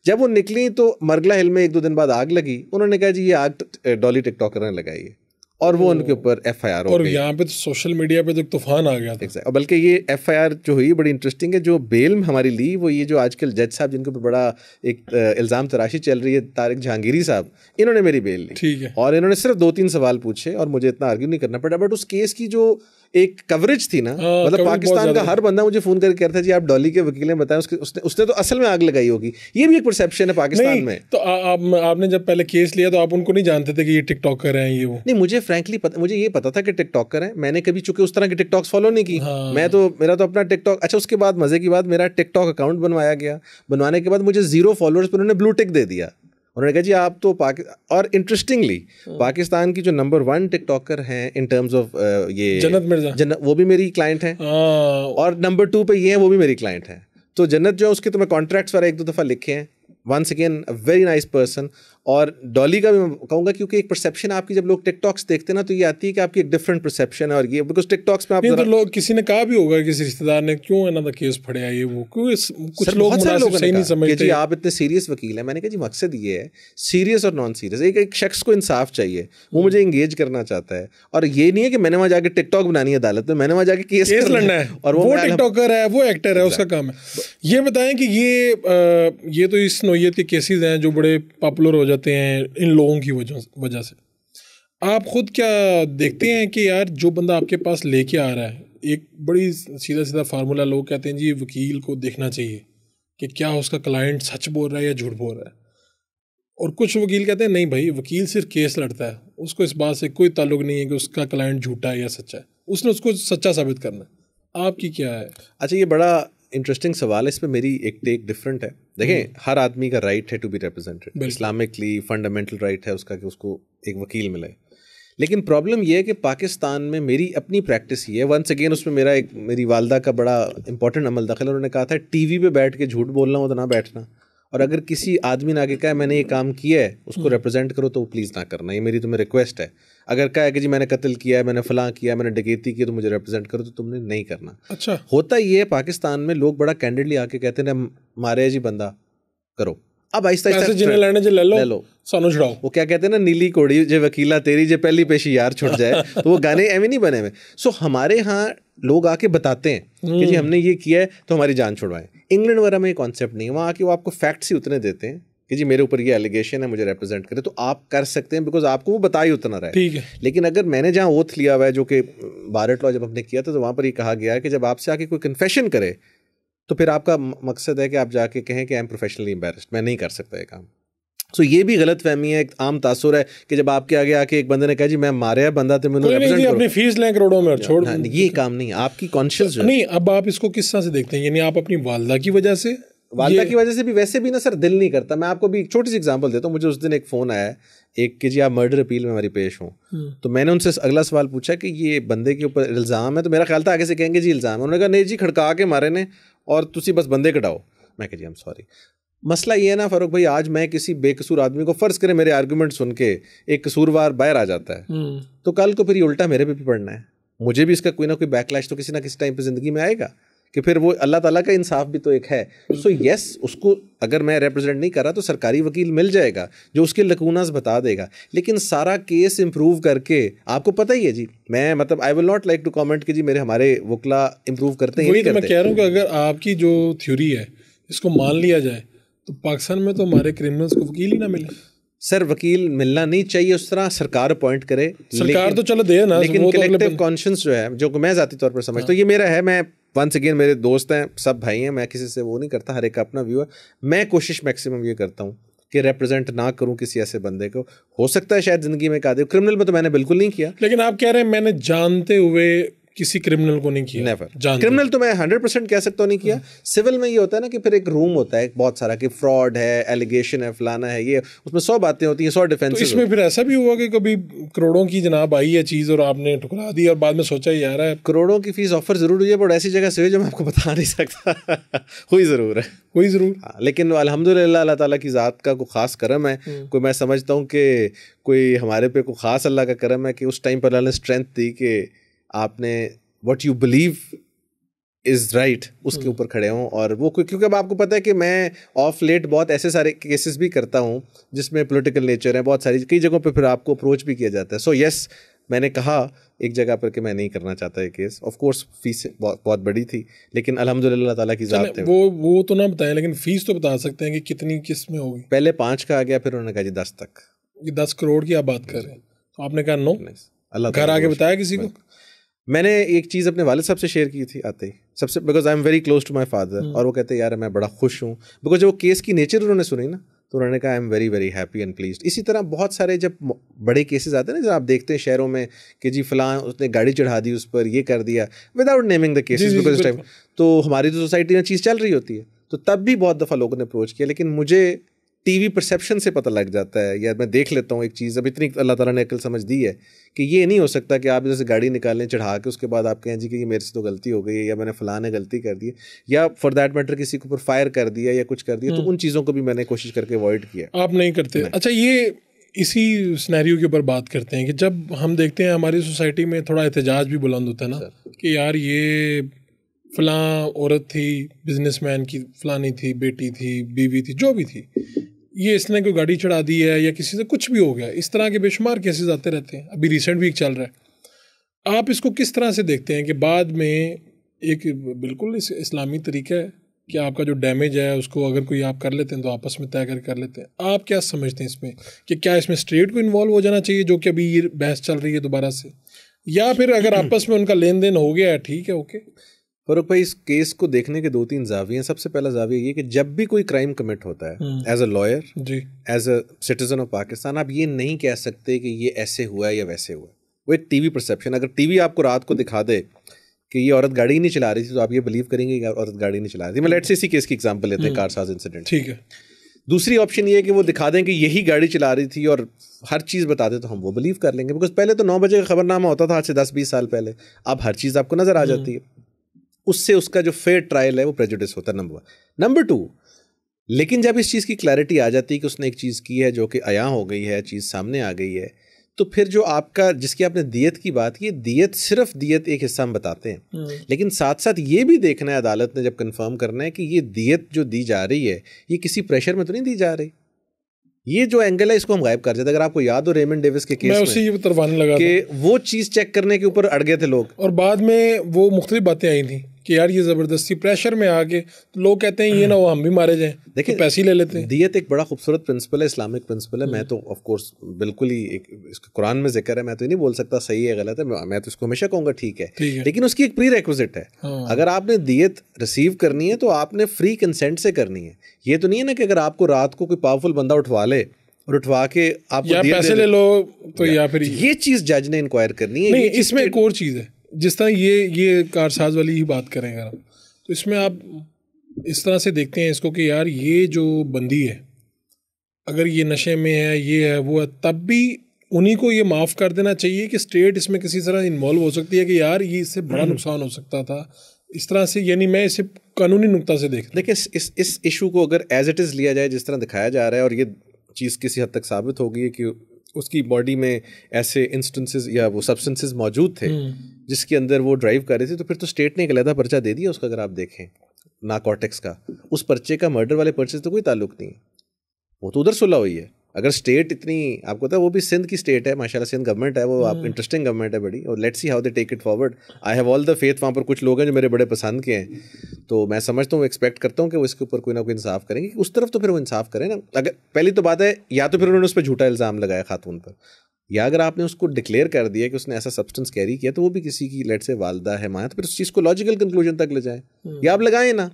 जब वो निकली तो मरगला हिल में एक दो दिन बाद आग लगी उन्होंने कहा जी ये आग डॉली टिकटॉकर ने लगाई है और वो हम्म। उनके ऊपर एफ आई आर और यहाँ पे तो सोशल मीडिया पे तो तूफान आ गया था और बल्कि ये एफ आई आर जो हुई बड़ी इंटरेस्टिंग है जो बेल हमारी ली वो ये जो आजकल जज साहब जिनके ऊपर बड़ा एक इल्ज़ाम तराशी चल रही है तारिक जहांगीरी साहब इन्होंने मेरी बेल ली ठीक है और इन्होंने सिर्फ दो तीन सवाल पूछे और मुझे इतना आर्ग्यू नहीं करना पड़ा बट उस केस की जो एक कवरेज थी ना हाँ, मतलब पाकिस्तान का हर बंदा मुझे फोन करके कहता था जी आप डॉली के वकील हैं बताएं उसके उसने उसने तो असल में आग लगाई होगी ये भी एक परसेप्शन है पाकिस्तान में तो आ, आ, आपने जब पहले केस लिया तो आप उनको नहीं जानते थे कि ये टिकटॉकर हैं ये वो नहीं मुझे फ्रेंकली पता मुझे ये पता था कि टिकटॉकर हैं मैंने कभी चूंकि उस तरह की टिकटॉक्स फॉलो नहीं की हाँ। मैं तो मेरा तो अपना टिकटॉक अच्छा उसके बाद मजे की बात मेरा टिकटॉक अकाउंट बनवाया गया बनवाने के बाद मुझे जीरो फॉलोअर्स पर उन्होंने ब्लू टिक दे दिया उन्होंने कहा जी आप तो पाकि और इंटरेस्टिंगली हाँ। पाकिस्तान की जो नंबर वन टिकटॉकर हैं इन टर्म्स ऑफ ये जन्नत मिर्जा जन्न, वो भी मेरी क्लाइंट हैं हाँ। और नंबर टू पे ये हैं वो भी मेरी क्लाइंट हैं तो जन्नत जो है उसके तो मैं कॉन्ट्रैक्ट्स वाले एक दो दफ़ा लिखे हैं once again a very nice person और डॉली का भी मैं कहूँगा क्योंकि एक परसेप्शन आपकी जब लोग टिकटॉक्स देखते हैं ना तो ये आती है कि आपकी एक डिफरेंट परसेप्शन है और ये बिकॉज टिकटॉक्स में आप तो लोग किसी ने कहा भी होगा किसी रिश्तेदार ने क्यों है ना केस फड़े ये वो क्यों इस, कुछ लोग बहुत सारे लोग सही नहीं समझते जी आप इतने सीरियस वकील हैं मैंने कहा जी मकसद ये है सीरियस और नॉन सीरियस एक एक शख्स को इंसाफ चाहिए वो मुझे इंगेज करना चाहता है और ये नहीं है कि मैंने वहाँ जाकर टिकटॉक बनानी है अदालत में मैंने वहाँ जाकर केस केस लड़ना है और वो टिकटॉकर है वो एक्टर है उसका काम है ये बताएं कि ये ये तो इस नोयत के केसेज हैं जो बड़े पॉपुलर हो जाते हैं इन लोगों की वजह वजह से आप खुद क्या देखते हैं कि यार जो बंदा आपके पास लेके आ रहा है एक बड़ी सीधा सीधा फार्मूला लोग कहते हैं जी वकील को देखना चाहिए कि क्या उसका क्लाइंट सच बोल रहा है या झूठ बोल रहा है और कुछ वकील कहते हैं नहीं भाई वकील सिर्फ केस लड़ता है उसको इस बात से कोई ताल्लुक नहीं है कि उसका क्लाइंट झूठा है या सच्चा है उसने उसको सच्चा साबित करना है आपकी क्या है अच्छा ये बड़ा इंटरेस्टिंग सवाल है इसमें मेरी एक टेक डिफरेंट है देखें हम्म। हर आदमी का राइट है to be represented Islamically fundamental right है उसका कि उसको एक वकील मिले लेकिन प्रॉब्लम यह है कि पाकिस्तान में मेरी अपनी प्रैक्टिस ये है वंस अगेन उसमें मेरा एक मेरी वालदा का बड़ा इंपॉर्टेंट अमल दखल है उन्होंने कहा था टी वी बैठ के झूठ बोलना हो तो ना बैठना और अगर किसी आदमी ने आगे कहा मैंने ये काम किया है उसको रिप्रेजेंट हम्म। करो तो वो प्लीज़ ना करना ये मेरी तुम्हें तो रिक्वेस्ट है अगर कहा है कि जी मैंने कत्ल किया है मैंने फलां किया मैंने डकेती की तो मुझे रिप्रेजेंट करो तो तुमने नहीं करना अच्छा होता ये है पाकिस्तान में लोग बड़ा कैंडिडली आके कहते हैं मारे जी बंदा करो अब आहिस्ता आहिस्ता जिन्हें लड़ने जो ले लो ले लो सानू छुड़ाओ वो क्या कहते हैं ना नीली कोड़ी जो वकीला तेरी जो पहली पेशी यार छुट जाए तो वो गाने एवं नहीं बने हुए सो हमारे यहाँ लोग आके बताते हैं कि जी हम्म। हमने ये किया है तो हमारी जान छुड़वाए इंग्लैंड वगैरह में ये कॉन्सेप्ट नहीं है वहाँ आके वो आपको फैक्ट्स ही उतने देते हैं कि जी मेरे ऊपर ये एलिगेशन है मुझे रिप्रेजेंट करे तो आप कर सकते हैं बिकॉज आपको वो बता ही उतना रहा ठीक है लेकिन अगर मैंने जहाँ ओथ लिया हुआ है जो कि बारट लॉ जब हमने किया था तो वहाँ पर ये कहा गया है कि जब आपसे आके कोई कन्फेशन करे तो फिर आपका मकसद है कि आप जाके कहें कि आई एम प्रोफेशनली एम्बेस्ड मैं नहीं कर सकता ये काम सो ये भी गलत फहमी है एक आम तासुर है कि जब आपके आगे आके एक बंदे ने कहा जी मैं मारे है बंदा तो मैंने अपनी फीस लें करोड़ों में छोड़ हाँ, ये काम नहीं आपकी कॉन्शियस नहीं अब आप इसको किस तरह से देखते हैं यानी आप अपनी वालदा की वजह से वालदा की वजह से भी वैसे भी ना सर दिल नहीं करता मैं आपको भी एक छोटी सी एग्जांपल देता हूँ मुझे उस दिन एक फ़ोन आया एक कि जी आप मर्डर अपील में हमारी पेश हूँ हम्म। तो मैंने उनसे अगला सवाल पूछा कि ये बंदे के ऊपर इल्ज़ाम है तो मेरा ख्याल था आगे से कहेंगे जी इल्ज़ाम है उन्होंने कहा नहीं जी खड़का के मारे ने और ਤੁਸੀਂ बस बंदे कटाओ मैं कह जी एम सॉरी मसला ये है ना फारूक भाई आज मैं किसी बेकसूर आदमी को फ़र्ज़ करें मेरे आर्ग्यूमेंट सुन के एक कसूरवार बाहर आ जाता है हम्म। तो कल को फिर ये उल्टा मेरे पे भी पड़ना है मुझे भी इसका कोई ना कोई बैकलैश तो किसी ना किसी टाइम पे ज़िंदगी में आएगा कि फिर वो अल्लाह ताला का इंसाफ भी तो एक है सो so, यस yes, उसको अगर मैं रिप्रेजेंट नहीं कर रहा तो सरकारी वकील मिल जाएगा जो उसके लकूनास बता देगा लेकिन सारा केस इम्प्रूव करके आपको पता ही है जी मैं मतलब I will not like to comment कि जी मेरे हमारे वकला इम्प्रूव करते हैं तो मैं कह रहा हूँ कि अगर आपकी जो थ्योरी है इसको मान लिया जाए तो पाकिस्तान में तो हमारे क्रिमिनल्स को वकील ही ना मिले सर वकील मिलना नहीं चाहिए उस तरह सरकार अपॉइंट करे सरकार तो चलो दे ना लेकिन कलेक्टिव तो कॉन्शियंस जो है जो मैं जाती तौर पर समझता हूँ ये मेरा है मैं वंस अगेन मेरे दोस्त हैं सब भाई हैं मैं किसी से वो नहीं करता हर एक का अपना व्यू है मैं कोशिश मैक्सिमम ये करता हूँ कि रिप्रेजेंट ना करूं किसी ऐसे बंदे को हो सकता है शायद जिंदगी में कहा क्रिमिनल में तो मैंने बिल्कुल नहीं किया लेकिन आप कह रहे हैं मैंने जानते हुए किसी क्रिमिनल को नहीं किया नेवर क्रिमिनल तो मैं हंड्रेड परसेंट कह सकता हूँ नहीं किया सिविल में ये होता है ना कि फिर एक रूम होता है बहुत सारा कि फ्रॉड है एलिगेशन है फलाना है ये उसमें सौ बातें होती है सौ डिफेंस तो इसमें फिर ऐसा भी हुआ कि कभी करोड़ों की जनाब आई है चीज़ और आपने ठुकरा दी और बाद में सोचा ही आ रहा है करोड़ों की फीस ऑफर जरूर हुई है बट ऐसी जगह से हुई जो मैं आपको बता नहीं सकता हुई ज़रूर है हुई ज़रूर हाँ, लेकिन अलहमदिल्ला अल्लाह ताला की ज़ात का कोई ख़ास करम है हम्म। कोई मैं समझता हूँ कि कोई हमारे पे कोई ख़ास अल्लाह का करम है कि उस टाइम पर अल्लाह ने स्ट्रेंथ दी कि आपने what you believe is right उसके hmm. ऊपर खड़े हों और वो क्योंकि अब आपको पता है कि मैं ऑफ लेट बहुत ऐसे सारे केसेस भी करता हूँ जिसमें पोलिटिकल नेचर है बहुत सारी कई जगहों पर फिर आपको अप्रोच भी किया जाता है सो so, यस yes, मैंने कहा एक जगह पर कि मैं नहीं करना चाहता ये केस ऑफ कोर्स फीस बहुत, बड़ी थी लेकिन अल्हम्दुलिल्लाह ताला की जात है वो वो तो ना बताएं लेकिन फीस तो बता सकते हैं कि कितनी किस में होगी पहले पाँच का आ गया फिर उन्होंने कहा जी दस तक ये दस करोड़ की आप बात कर रहे हैं तो आपने कहा नो अल्लाह घर आके बताया किसी को मैंने एक चीज़ अपने वाले साहब से शेयर की थी आते ही सबसे because I am very close to my father और वो कहते यार मैं बड़ा खुश हूँ बिकॉज वो केस की नेचर उन्होंने सुनी ना तो उन्होंने कहा I am very very happy and please इसी तरह बहुत सारे जब बड़े केसेस आते हैं ना जब आप देखते हैं शहरों में कि जी फलां उसने गाड़ी चढ़ा दी उस पर ये कर दिया without naming the cases because time तो हमारी तो सोसाइटी में चीज़ चल रही होती है तो तब भी बहुत दफ़ा लोगों ने अप्रोच किया लेकिन मुझे टीवी परसेप्शन से पता लग जाता है या मैं देख लेता हूँ एक चीज़ अब इतनी अल्लाह ताला ने अकल समझ दी है कि ये नहीं हो सकता कि आप जैसे गाड़ी निकालें चढ़ा के उसके बाद आप कहें जी कि ये मेरे से तो गलती हो गई है या मैंने फ़लाने गलती कर दी या फॉर देट मैटर किसी के ऊपर फायर कर दिया या कुछ कर दिया तो हम्म। उन चीज़ों को भी मैंने कोशिश करके अवॉइड किया आप नहीं करते अच्छा ये इसी स्नैरियो के ऊपर बात करते हैं कि जब हम देखते हैं हमारी सोसाइटी में थोड़ा एहतजाज भी बुलंद होता है ना कि यार ये फलां औरत थी बिजनेसमैन की फलानी थी बेटी थी बीवी थी जो भी थी ये इसने कोई गाड़ी चढ़ा दी है या किसी से कुछ भी हो गया इस तरह के बेशुमार केसेस आते रहते हैं अभी रिसेंट वीक चल रहा है आप इसको किस तरह से देखते हैं कि बाद में एक बिल्कुल इस इस्लामी तरीका है कि आपका जो डैमेज है उसको अगर कोई आप कर लेते हैं तो आपस में तय कर कर लेते हैं आप क्या समझते हैं इसमें कि क्या इसमें स्टेट को इन्वॉल्व हो जाना चाहिए जो कि अभी ये बहस चल रही है दोबारा से या फिर अगर आपस में उनका लेन देन हो गया है ठीक है ओके पर भाई इस केस को देखने के दो तीन जाविये हैं सबसे पहला जाविया ये कि जब भी कोई क्राइम कमिट होता है एज अ लॉयर जी as a citizen of Pakistan आप ये नहीं कह सकते कि ये ऐसे हुआ है या वैसे हुआ है वो एक टीवी परसेप्शन अगर टीवी आपको रात को दिखा दे कि ये औरत गाड़ी नहीं चला रही थी तो आप ये बिलीव करेंगे कि औरत गाड़ी नहीं चला रही थी मैं लेट से इसी केस की एग्जाम्पल लेते हैं कारसाज हम्म। इंसिडेंट ठीक है दूसरी ऑप्शन ये है कि वो दिखा दें कि यही गाड़ी चला रही थी और हर चीज़ बता दें तो हम वो बिलीव कर लेंगे बिकॉज पहले तो नौ बजे का खबरनामा होता था आज से दस बीस साल पहले अब हर चीज़ आपको नज़र आ हम्म। जाती है उससे उसका जो फेयर ट्रायल है वो प्रेजुडिस होता है नंबर वन नंबर टू लेकिन जब इस चीज़ की क्लैरिटी आ जाती है कि उसने एक चीज़ की है जो कि अया हो गई है चीज़ सामने आ गई है तो फिर जो आपका जिसकी आपने दियत की बात की दियत सिर्फ दियत एक हिस्सा हम बताते हैं हम्म। लेकिन साथ साथ ये भी देखना है अदालत ने जब कंफर्म करना है कि ये दियत जो दी जा रही है ये किसी प्रेशर में तो नहीं दी जा रही ये जो एंगल है इसको हम गायब कर जाते अगर आपको याद हो रेमन डेविस के केस मैं उसी में लगा कि वो चीज़ चेक करने के ऊपर अड़ गए थे लोग और बाद में वो मुख्तलिफ बातें आई थी कि यार ये ज़बरदस्ती प्रेशर में आके तो लोग कहते हैं ये ना वो हम भी मारे जाएं तो देखिए तो पैसे ले लेते हैं दियत एक बड़ा खूबसूरत प्रिंसिपल है इस्लामिक प्रिंसिपल है मैं तो ऑफ कोर्स बिल्कुल ही एक इसका कुरान में जिक्र है मैं तो ये नहीं बोल सकता सही है गलत है मैं तो इसको हमेशा कहूँगा ठीक है लेकिन उसकी एक प्री रिक्विजिट है हाँ। अगर आपने दियत रिसीव करनी है तो आपने फ्री कंसेंट से करनी है ये तो नहीं है ना कि अगर आपको रात को कोई पावरफुल बंदा उठवा ले और उठवा के आप पैसे ले लो तो या फिर ये चीज़ जज ने इंक्वायर करनी है इसमें एक और चीज़ है जिस तरह ये ये कारसाज वाली ही बात करें अगर हम तो इसमें आप इस तरह से देखते हैं इसको कि यार ये जो बंदी है अगर ये नशे में है ये है वो है तब भी उन्हीं को ये माफ़ कर देना चाहिए कि स्टेट इसमें किसी तरह इन्वॉल्व हो सकती है कि यार ये इससे बड़ा हम्म। नुकसान हो सकता था इस तरह से यानी मैं इसे कानूनी नुकता से देख देखिए इस इस इस इशू को अगर एज इट इज़ लिया जाए जिस तरह दिखाया जा रहा है और ये चीज़ किसी हद तक साबित होगी कि उसकी बॉडी में ऐसे इंस्टेंसेस या वो सब्सटेंसेस मौजूद थे हम्म। जिसके अंदर वो ड्राइव कर रहे थे तो फिर तो स्टेट ने एक अलहदा पर्चा दे दिया उसका अगर आप देखें नाकॉटिक्स का उस पर्चे का मर्डर वाले पर्चे से तो कोई ताल्लुक नहीं है वो तो उधर सुलह हुई है अगर स्टेट इतनी आपको पता है वो भी सिंध की स्टेट है माशाल्लाह सिंध गवर्नमेंट है वो आप इंटरेस्टिंग हम्म। गवर्नमेंट है बड़ी और let's see how they take it forward I have all the faith वहाँ पर कुछ लोग हैं जो मेरे बड़े पसंद के हैं तो मैं समझता हूँ एक्सपेक्ट करता हूँ कि वो इसके ऊपर कोई ना कोई इंसाफ करेंगे उस तरफ तो फिर वो इंसाफ करें ना अगर पहली तो बात है या तो फिर उन्होंने उस पर झूठा इल्ज़ाम लगाया खातून पर या अगर आपने उसको डिक्लेयर कर दिया कि उसने ऐसा सब्सटेंस कैरी किया तो वो भी किसी की लेट से वालदा है माया तो फिर उस चीज़ को लॉजिकल कंक्लूजन तक ले जाए हम्म। या आप लगाएं ना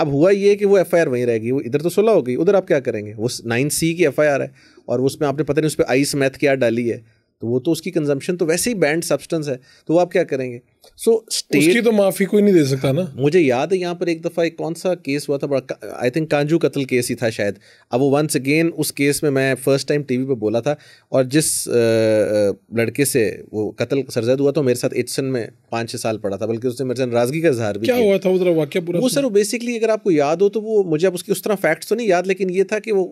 अब हुआ ये कि वो एफ वहीं रहेगी वो इधर तो सोलह हो गई उधर आप क्या करेंगे वो नाइन सी की एफ है और उसमें आपने पता नहीं उस पर आइस मैथ क्या डाली है तो वो तो उसकी कंजम्पशन तो वैसे ही बैंड सब्सटेंस है तो वो आप क्या करेंगे सो so, स्टेट उसकी तो माफ़ी कोई नहीं दे सकता ना मुझे याद है यहाँ पर एक दफ़ा एक कौन सा केस हुआ था बड़ा आई थिंक कांजू कत्ल केस ही था शायद अब वो वंस अगेन उस केस में मैं फर्स्ट टाइम टीवी पे बोला था और जिस लड़के से वो कत्ल सरजद हुआ तो मेरे साथ एटसन में पाँच छः साल पड़ा था बल्कि उसने मेरे साथ राजगी का इजहार भी क्या हुआ था उधर वाक्य वो सर वो बेसिकली अगर आपको याद हो तो वो मुझे अब उसकी उस तरह फैक्ट्स तो नहीं याद लेकिन ये था कि वो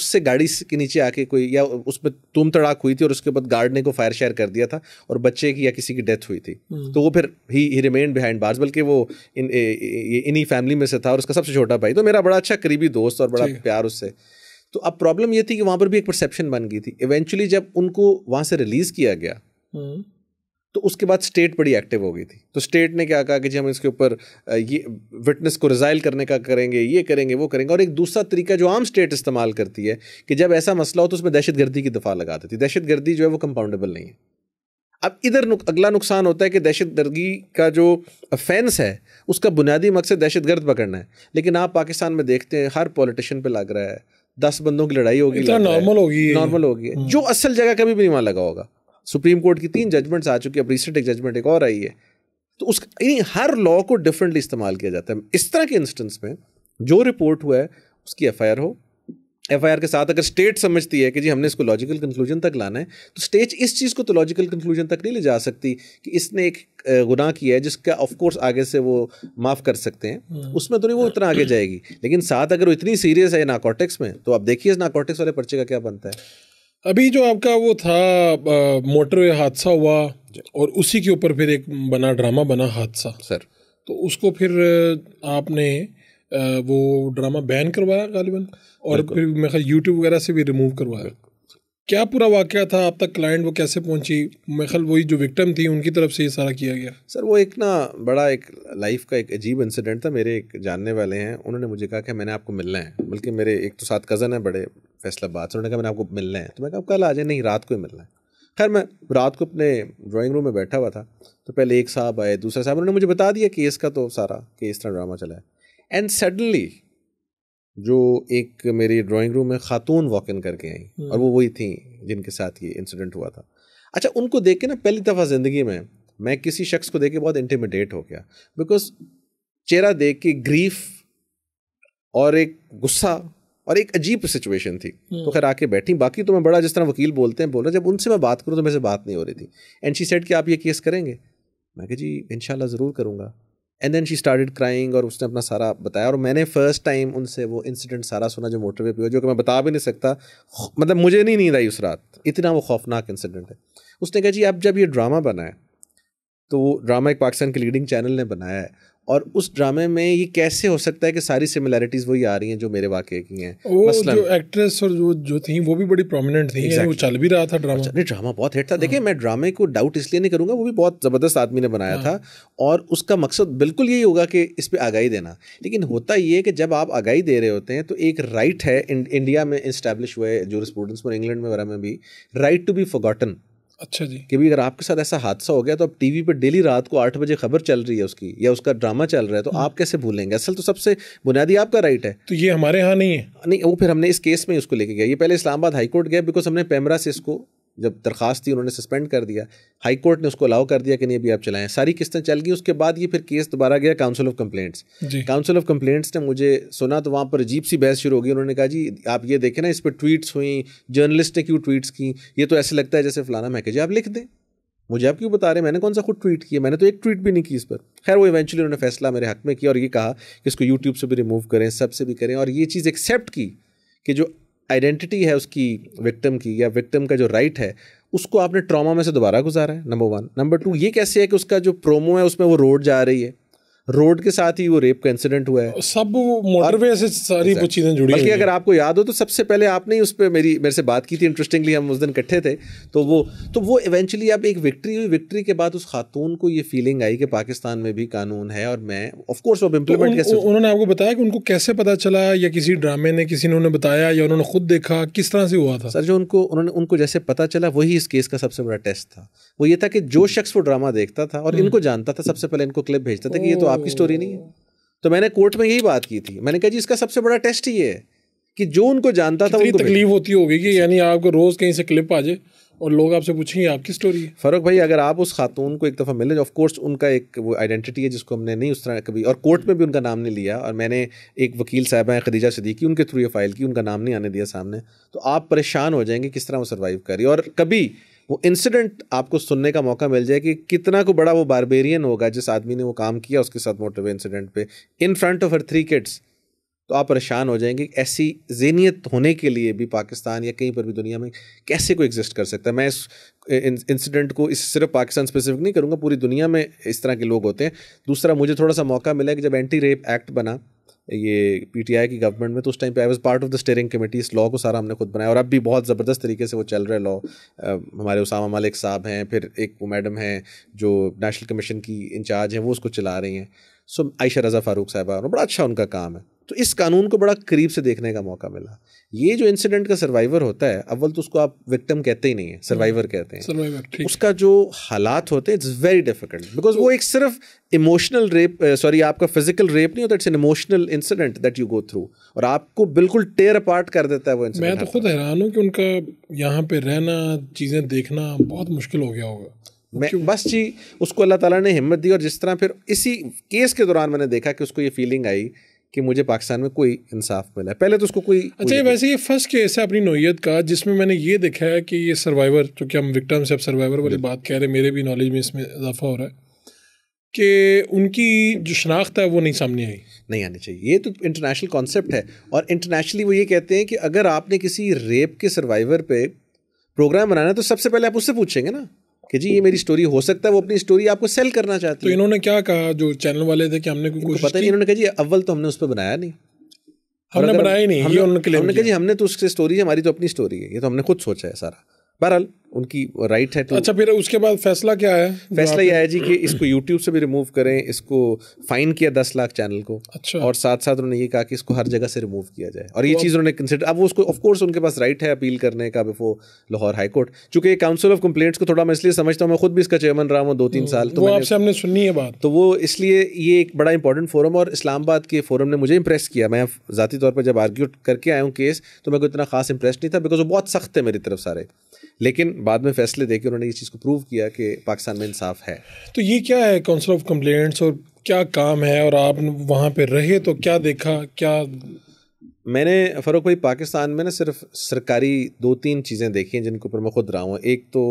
उससे गाड़ी के नीचे आके कोई या उस पर तुम तड़ाक हुई थी और उसके बाद गार्ड ने को फायर शेयर कर दिया था और बच्चे की या किसी की डेथ हुई थी हम्म। तो वो फिर he he remain behind bars बल्कि वो इन इन्हीं फैमिली में से था और उसका सबसे छोटा भाई तो मेरा बड़ा अच्छा करीबी दोस्त और बड़ा प्यार उससे तो अब प्रॉब्लम ये थी कि वहाँ पर भी एक परसेप्शन बन गई थी इवेंचुअली जब उनको वहाँ से रिलीज़ किया गया हम्म। तो उसके बाद स्टेट बड़ी एक्टिव हो गई थी तो स्टेट ने क्या कहा कि जी हम इसके ऊपर ये विटनेस को रिजाइल करने का करेंगे ये करेंगे वो करेंगे और एक दूसरा तरीका जो आम स्टेट इस्तेमाल करती है कि जब ऐसा मसला हो तो उसमें दहशत गर्दी की दफ़ा लगा देती दहशत गर्दी जो है वो कंपाउंडेबल नहीं है अब इधर नुक, अगला नुकसान होता है कि दहशत गर्दी का जो अफेंस है उसका बुनियादी मकसद दहशत गर्द पकड़ना है लेकिन आप पाकिस्तान में देखते हैं हर पॉलिटिशियन पर लग रहा है दस बंदों की लड़ाई होगी नॉर्मल होगी नॉर्मल होगी हम्म। जो असल जगह कभी भी नहीं वहाँ लगा होगा सुप्रीम कोर्ट की तीन जजमेंट्स आ चुकी है अब रिसेंट एक जजमेंट एक और आई है तो उस यानी हर लॉ को डिफरेंटली इस्तेमाल किया जाता है इस तरह के इंस्टेंस में जो रिपोर्ट हुआ है उसकी एफ हो एफ के साथ अगर स्टेट समझती है कि जी हमने इसको लॉजिकल कंक्लूजन तक लाना है तो स्टेट इस चीज़ को तो लॉजिकल कंक्लूजन तक नहीं ले जा सकती कि इसने एक गुनाह किया है जिसका ऑफ कोर्स आगे से वो माफ़ कर सकते हैं हम्म। उसमें तो नहीं वो इतना आगे जाएगी लेकिन साथ अगर वो इतनी सीरियस है नाकोटिक्स में तो आप देखिए इस नाकोटिक्स वाले पर्चे का क्या बनता है अभी जो आपका वो था मोटरवे हादसा हुआ और उसी के ऊपर फिर एक बना ड्रामा बना हादसा सर तो उसको फिर आपने वो ड्रामा बैन करवाया गालिबा और फिर मेरे ख्याल यूट्यूब वगैरह से भी रिमूव करवाया क्या पूरा वाक़ था आप तक क्लाइंट वो कैसे पहुंची मेखल वही जो विक्टम थी उनकी तरफ से ये सारा किया गया सर वो एक ना बड़ा एक लाइफ का एक अजीब इंसिडेंट था मेरे एक जानने वाले हैं उन्होंने मुझे कहा कि मैंने आपको मिलना है बल्कि मेरे एक तो साथ कज़न है बड़े फैसला से उन्होंने कहा मैंने आपको मिलना है तो मैं कहा कल आ जाए नहीं रात को ही मिलना है खैर मैं रात को अपने ड्राॅइंग रूम में बैठा हुआ था तो पहले एक साहब आए दूसरा साहब उन्होंने मुझे बता दिया केस का तो सारा केस तरह ड्रामा चला है एंड सडनली जो एक मेरी ड्राइंग रूम में खातून वॉक इन करके आई हम्म। और वो वही थी जिनके साथ ये इंसिडेंट हुआ था अच्छा उनको देख के ना पहली दफ़ा ज़िंदगी में मैं किसी शख्स को देख के बहुत इंटिमिडेट हो गया बिकॉज चेहरा देख के ग्रीफ और एक गुस्सा और एक अजीब सिचुएशन थी हम्म। तो खैर आके बैठी बाकी तो मैं बड़ा जिस तरह वकील बोलते हैं बोल रहा जब उनसे मैं बात करूँ तो मेरे से बात नहीं हो रही थी एंड शी सेट कि आप ये केस करेंगे मैं कह जी इन ज़रूर करूँगा and then she started crying और उसने अपना सारा बताया और मैंने फर्स्ट टाइम उनसे वो इंसिडेंट सारा सुना जो मोटरवे पे हुआ जो कि मैं बता भी नहीं सकता मतलब मुझे नहीं नींद आई उस रात इतना वो खौफनाक इंसिडेंट है उसने कहा जी अब जब ये ड्रामा बनाए तो वो ड्रामा एक पाकिस्तान के लीडिंग चैनल ने बनाया है और उस ड्रामे में ये कैसे हो सकता है कि सारी सिमिलैरिटीज वही आ रही हैं जो मेरे वाक्य की हैं मसलन जो एक्ट्रेस और जो जो थी वो भी बड़ी प्रोमिनेंट थी exactly. वो चल भी रहा था ड्रामा अच्छा, नहीं ड्रामा बहुत हिट था देखिए हाँ। मैं ड्रामे को डाउट इसलिए नहीं करूंगा वो भी बहुत ज़बरदस्त आदमी ने बनाया हाँ। था और उसका मकसद बिल्कुल यही होगा कि इस पर आगाही देना लेकिन होता ये है कि जब आप आगाही दे रहे होते हैं तो एक राइट है इंडिया में इस्टेब्लिश हुए जो में इंग्लैंड में वगैरह में भी राइट टू बी फोगॉटन अच्छा जी कि भाई अगर आपके साथ ऐसा हादसा हो गया तो अब टीवी पर डेली रात को आठ बजे खबर चल रही है उसकी या उसका ड्रामा चल रहा है तो हम्म। आप कैसे भूलेंगे असल तो सबसे बुनियादी आपका राइट है तो ये हमारे यहाँ नहीं है नहीं वो फिर हमने इस केस में उसको लेके गया ये पहले इस्लामाबाद हाईकोर्ट गया बिकॉज हमने पैमरा से इसको जब दरख्वास्त थी उन्होंने सस्पेंड कर दिया हाई कोर्ट ने उसको अलाउ कर दिया कि नहीं अभी आप चलाएं सारी किस्तें चल गई उसके बाद ये फिर केस दोबारा गया council of complaints council of complaints ने मुझे सुना तो वहाँ पर अजीब सी बहस शुरू होगी उन्होंने कहा जी आप ये देखें ना इस पर ट्वीट्स हुई जर्नलिस्ट ने क्यों ट्वीट्स की ये तो ऐसे लगता है जैसे फलाना महके जी आप लिख दें मुझे आप क्यों बता रहे मैंने कौन सा खुद ट्वीट किया मैंने तो एक ट्वीट भी नहीं की इस पर खैर वो इवेंचुअली उन्होंने फैसला मेरे हक में किया और ये कहा कि इसको यूट्यूब से भी रिमूव करें सब से भी करें और ये चीज़ एक्सेप्ट की कि जो आइडेंटिटी है उसकी विक्टिम की या विक्टिम का जो राइट है उसको आपने ट्रॉमा में से दोबारा गुजारा है नंबर वन नंबर टू ये कैसे है कि उसका जो प्रोमो है उसमें वो रोड जा रही है रोड के साथ ही वो रेप का इंसिडेंट हुआ है सब मोटरवे से सारी वो चीज़ें जुड़ी बल्कि अगर आपको याद हो तो सबसे पहले आपने ही उस पर मेरी मेरे से बात की थी इंटरेस्टिंगली हम उस दिन इकट्ठे थे तो वो तो वो इवेंचुअली आप एक विक्ट्री हुई विक्ट्री के बाद उस खातून को ये फीलिंग आई कि पाकिस्तान में भी कानून है और मैं ऑफकोर्स अब इम्प्लीमेंट तो कैसे उन्होंने आपको बताया कि उनको कैसे पता चला या किसी ड्रामे ने किसी ने उन्हें बताया या उन्होंने खुद देखा किस तरह से हुआ था सर जो उनको उन्होंने उनको जैसे पता चला वही इस केस का सबसे बड़ा टेस्ट था वो ये था कि जो शख्स वो ड्रामा देखता था और इनको जानता था सबसे पहले इनको क्लिप भेजता था कि ये तो आप आपकी स्टोरी नहीं है तो मैंने कोर्ट में यही बात की थी मैंने कहा जी इसका सबसे बड़ा टेस्ट ये है कि जो उनको जानता था उनको तकलीफ होती होगी कि यानी आपको रोज़ कहीं से क्लिप आ जाए और लोग आपसे पूछेंगे आपकी स्टोरी है फरूख भाई अगर आप उस खातून को एक दफ़ा मिले ऑफ कोर्स उनका एक वो आइडेंटिटी है जिसको हमने नहीं उस तरह कभी और कोर्ट में भी उनका नाम नहीं लिया और मैंने एक वकील साहब हैं खदीजा सदीकी उनके थ्रू ये फाइल की उनका नाम नहीं आने दिया सामने तो आप परेशान हो जाएंगे किस तरह वो सर्वाइव करी और कभी वो इंसिडेंट आपको सुनने का मौका मिल जाए कि कितना को बड़ा वो बारबेरियन होगा जिस आदमी ने वो काम किया उसके साथ मोटरवे इंसिडेंट पे in front of her three kids तो आप परेशान हो जाएंगे ऐसी जेनियत होने के लिए भी पाकिस्तान या कहीं पर भी दुनिया में कैसे कोई एग्जिस्ट कर सकता है मैं इस इंसिडेंट को इस सिर्फ पाकिस्तान स्पेसिफिक नहीं करूँगा पूरी दुनिया में इस तरह के लोग होते हैं दूसरा मुझे थोड़ा सा मौका मिला कि जब एंटी रेप एक्ट बना ये पीटीआई की गवर्नमेंट में तो उस टाइम पे I was part of the steering committee इस लॉ को सारा हमने खुद बनाया और अब भी बहुत ज़बरदस्त तरीके से वो चल रहा है लॉ हमारे उसामा मलिक साहब हैं फिर एक वो मैडम हैं जो नेशनल कमीशन की इंचार्ज हैं वो उसको चला रही हैं सो आयशा रज़ा फ़ारूक साहबा बड़ा अच्छा उनका काम है तो इस कानून को बड़ा करीब से देखने का मौका मिला ये जो इंसिडेंट का सर्वाइवर होता है अव्वल तो उसको आप विक्टिम कहते ही नहीं है सर्वाइवर hmm. कहते हैं सर्वाइवर उसका जो हालात होते हैं इट्स वेरी डिफिकल्ट बिकॉज वो एक सिर्फ इमोशनल रेप सॉरी आपका फिजिकल रेप नहीं होता it's an emotional incident that you go through और आपको बिल्कुल टेयर अपार्ट कर देता है वो मैं तो खुद हैरान हूँ कि उनका यहाँ पे रहना चीज़ें देखना बहुत मुश्किल हो गया होगा मैं बस जी उसको अल्लाह ताला ने हिम्मत दी और जिस तरह फिर इसी केस के दौरान मैंने देखा कि उसको ये फीलिंग आई कि मुझे पाकिस्तान में कोई इंसाफ मिला है पहले तो उसको कोई अच्छा ये वैसे ये फर्स्ट केस है अपनी नोयत का जिसमें मैंने ये देखा है कि ये सर्वाइवर चूँकि हम विक्टम से अब सर्वाइवर वाली बात कह रहे हैं मेरे भी नॉलेज में इसमें इजाफा हो रहा है कि उनकी जो शनाख्त है वो नहीं सामने आई नहीं आनी चाहिए ये तो इंटरनेशनल कॉन्सेप्ट है और इंटरनेशनली वो ये कहते हैं कि अगर आपने किसी रेप के सर्वाइवर पे प्रोग्राम बनाना है तो सबसे पहले आप उससे पूछेंगे ना कि जी ये मेरी स्टोरी हो सकता है वो अपनी स्टोरी आपको सेल करना चाहती तो इन्होंने क्या कहा जो चैनल वाले थे कि हमने कोई पता नहीं इन्होंने कहा जी अव्वल तो हमने उस पर बनाया नहीं हमने बनाया ही नहीं हमने, हमने कहा जी हमने तो उसकी स्टोरी है हमारी तो अपनी स्टोरी है ये तो हमने खुद सोचा है सारा बहरहाल उनकी राइट है तो अच्छा फिर उसके बाद फैसला क्या है फैसला ये आया जी कि इसको यूट्यूब से भी रिमूव करें इसको फाइन किया दस लाख चैनल को अच्छा और साथ साथ उन्होंने ये कहा कि इसको हर जगह से रिमूव किया जाए और तो ये चीज़ उन्होंने कंसिडर अब वो उसको ऑफ कोर्स उनके पास राइट है अपील करने का बिफोर लाहौर हाईकोर्ट चूंकि काउंसिल ऑफ कंप्लेंट्स को थोड़ा मैं इसलिए समझता हूँ मैं खुद भी इसका चेयरमैन रहा हूँ दो तीन तो साल तो आपसे हमने सुनी है बात तो वो इसलिए ये एक बड़ा इंपॉर्टेंट फोरम और इस्लामाबाद के फोरम ने मुझे इंप्रेस किया मैं ज़ाती तौर पर जब आर्ग्यूट करके आया हूँ केस तो मैं को इतना खास इंप्रेस नहीं था बिकॉज वो बहुत सख्त है मेरी तरफ सारे लेकिन बाद में फैसले देकर उन्होंने इस चीज़ को प्रूव किया कि पाकिस्तान में इंसाफ है तो ये क्या है काउंसिल ऑफ कंप्लेंट्स और क्या काम है और आप वहाँ पर रहे तो क्या देखा क्या मैंने फर्क भाई पाकिस्तान में ना सिर्फ सरकारी दो तीन चीज़ें देखी हैं जिनके ऊपर मैं खुद रहा हूँ एक तो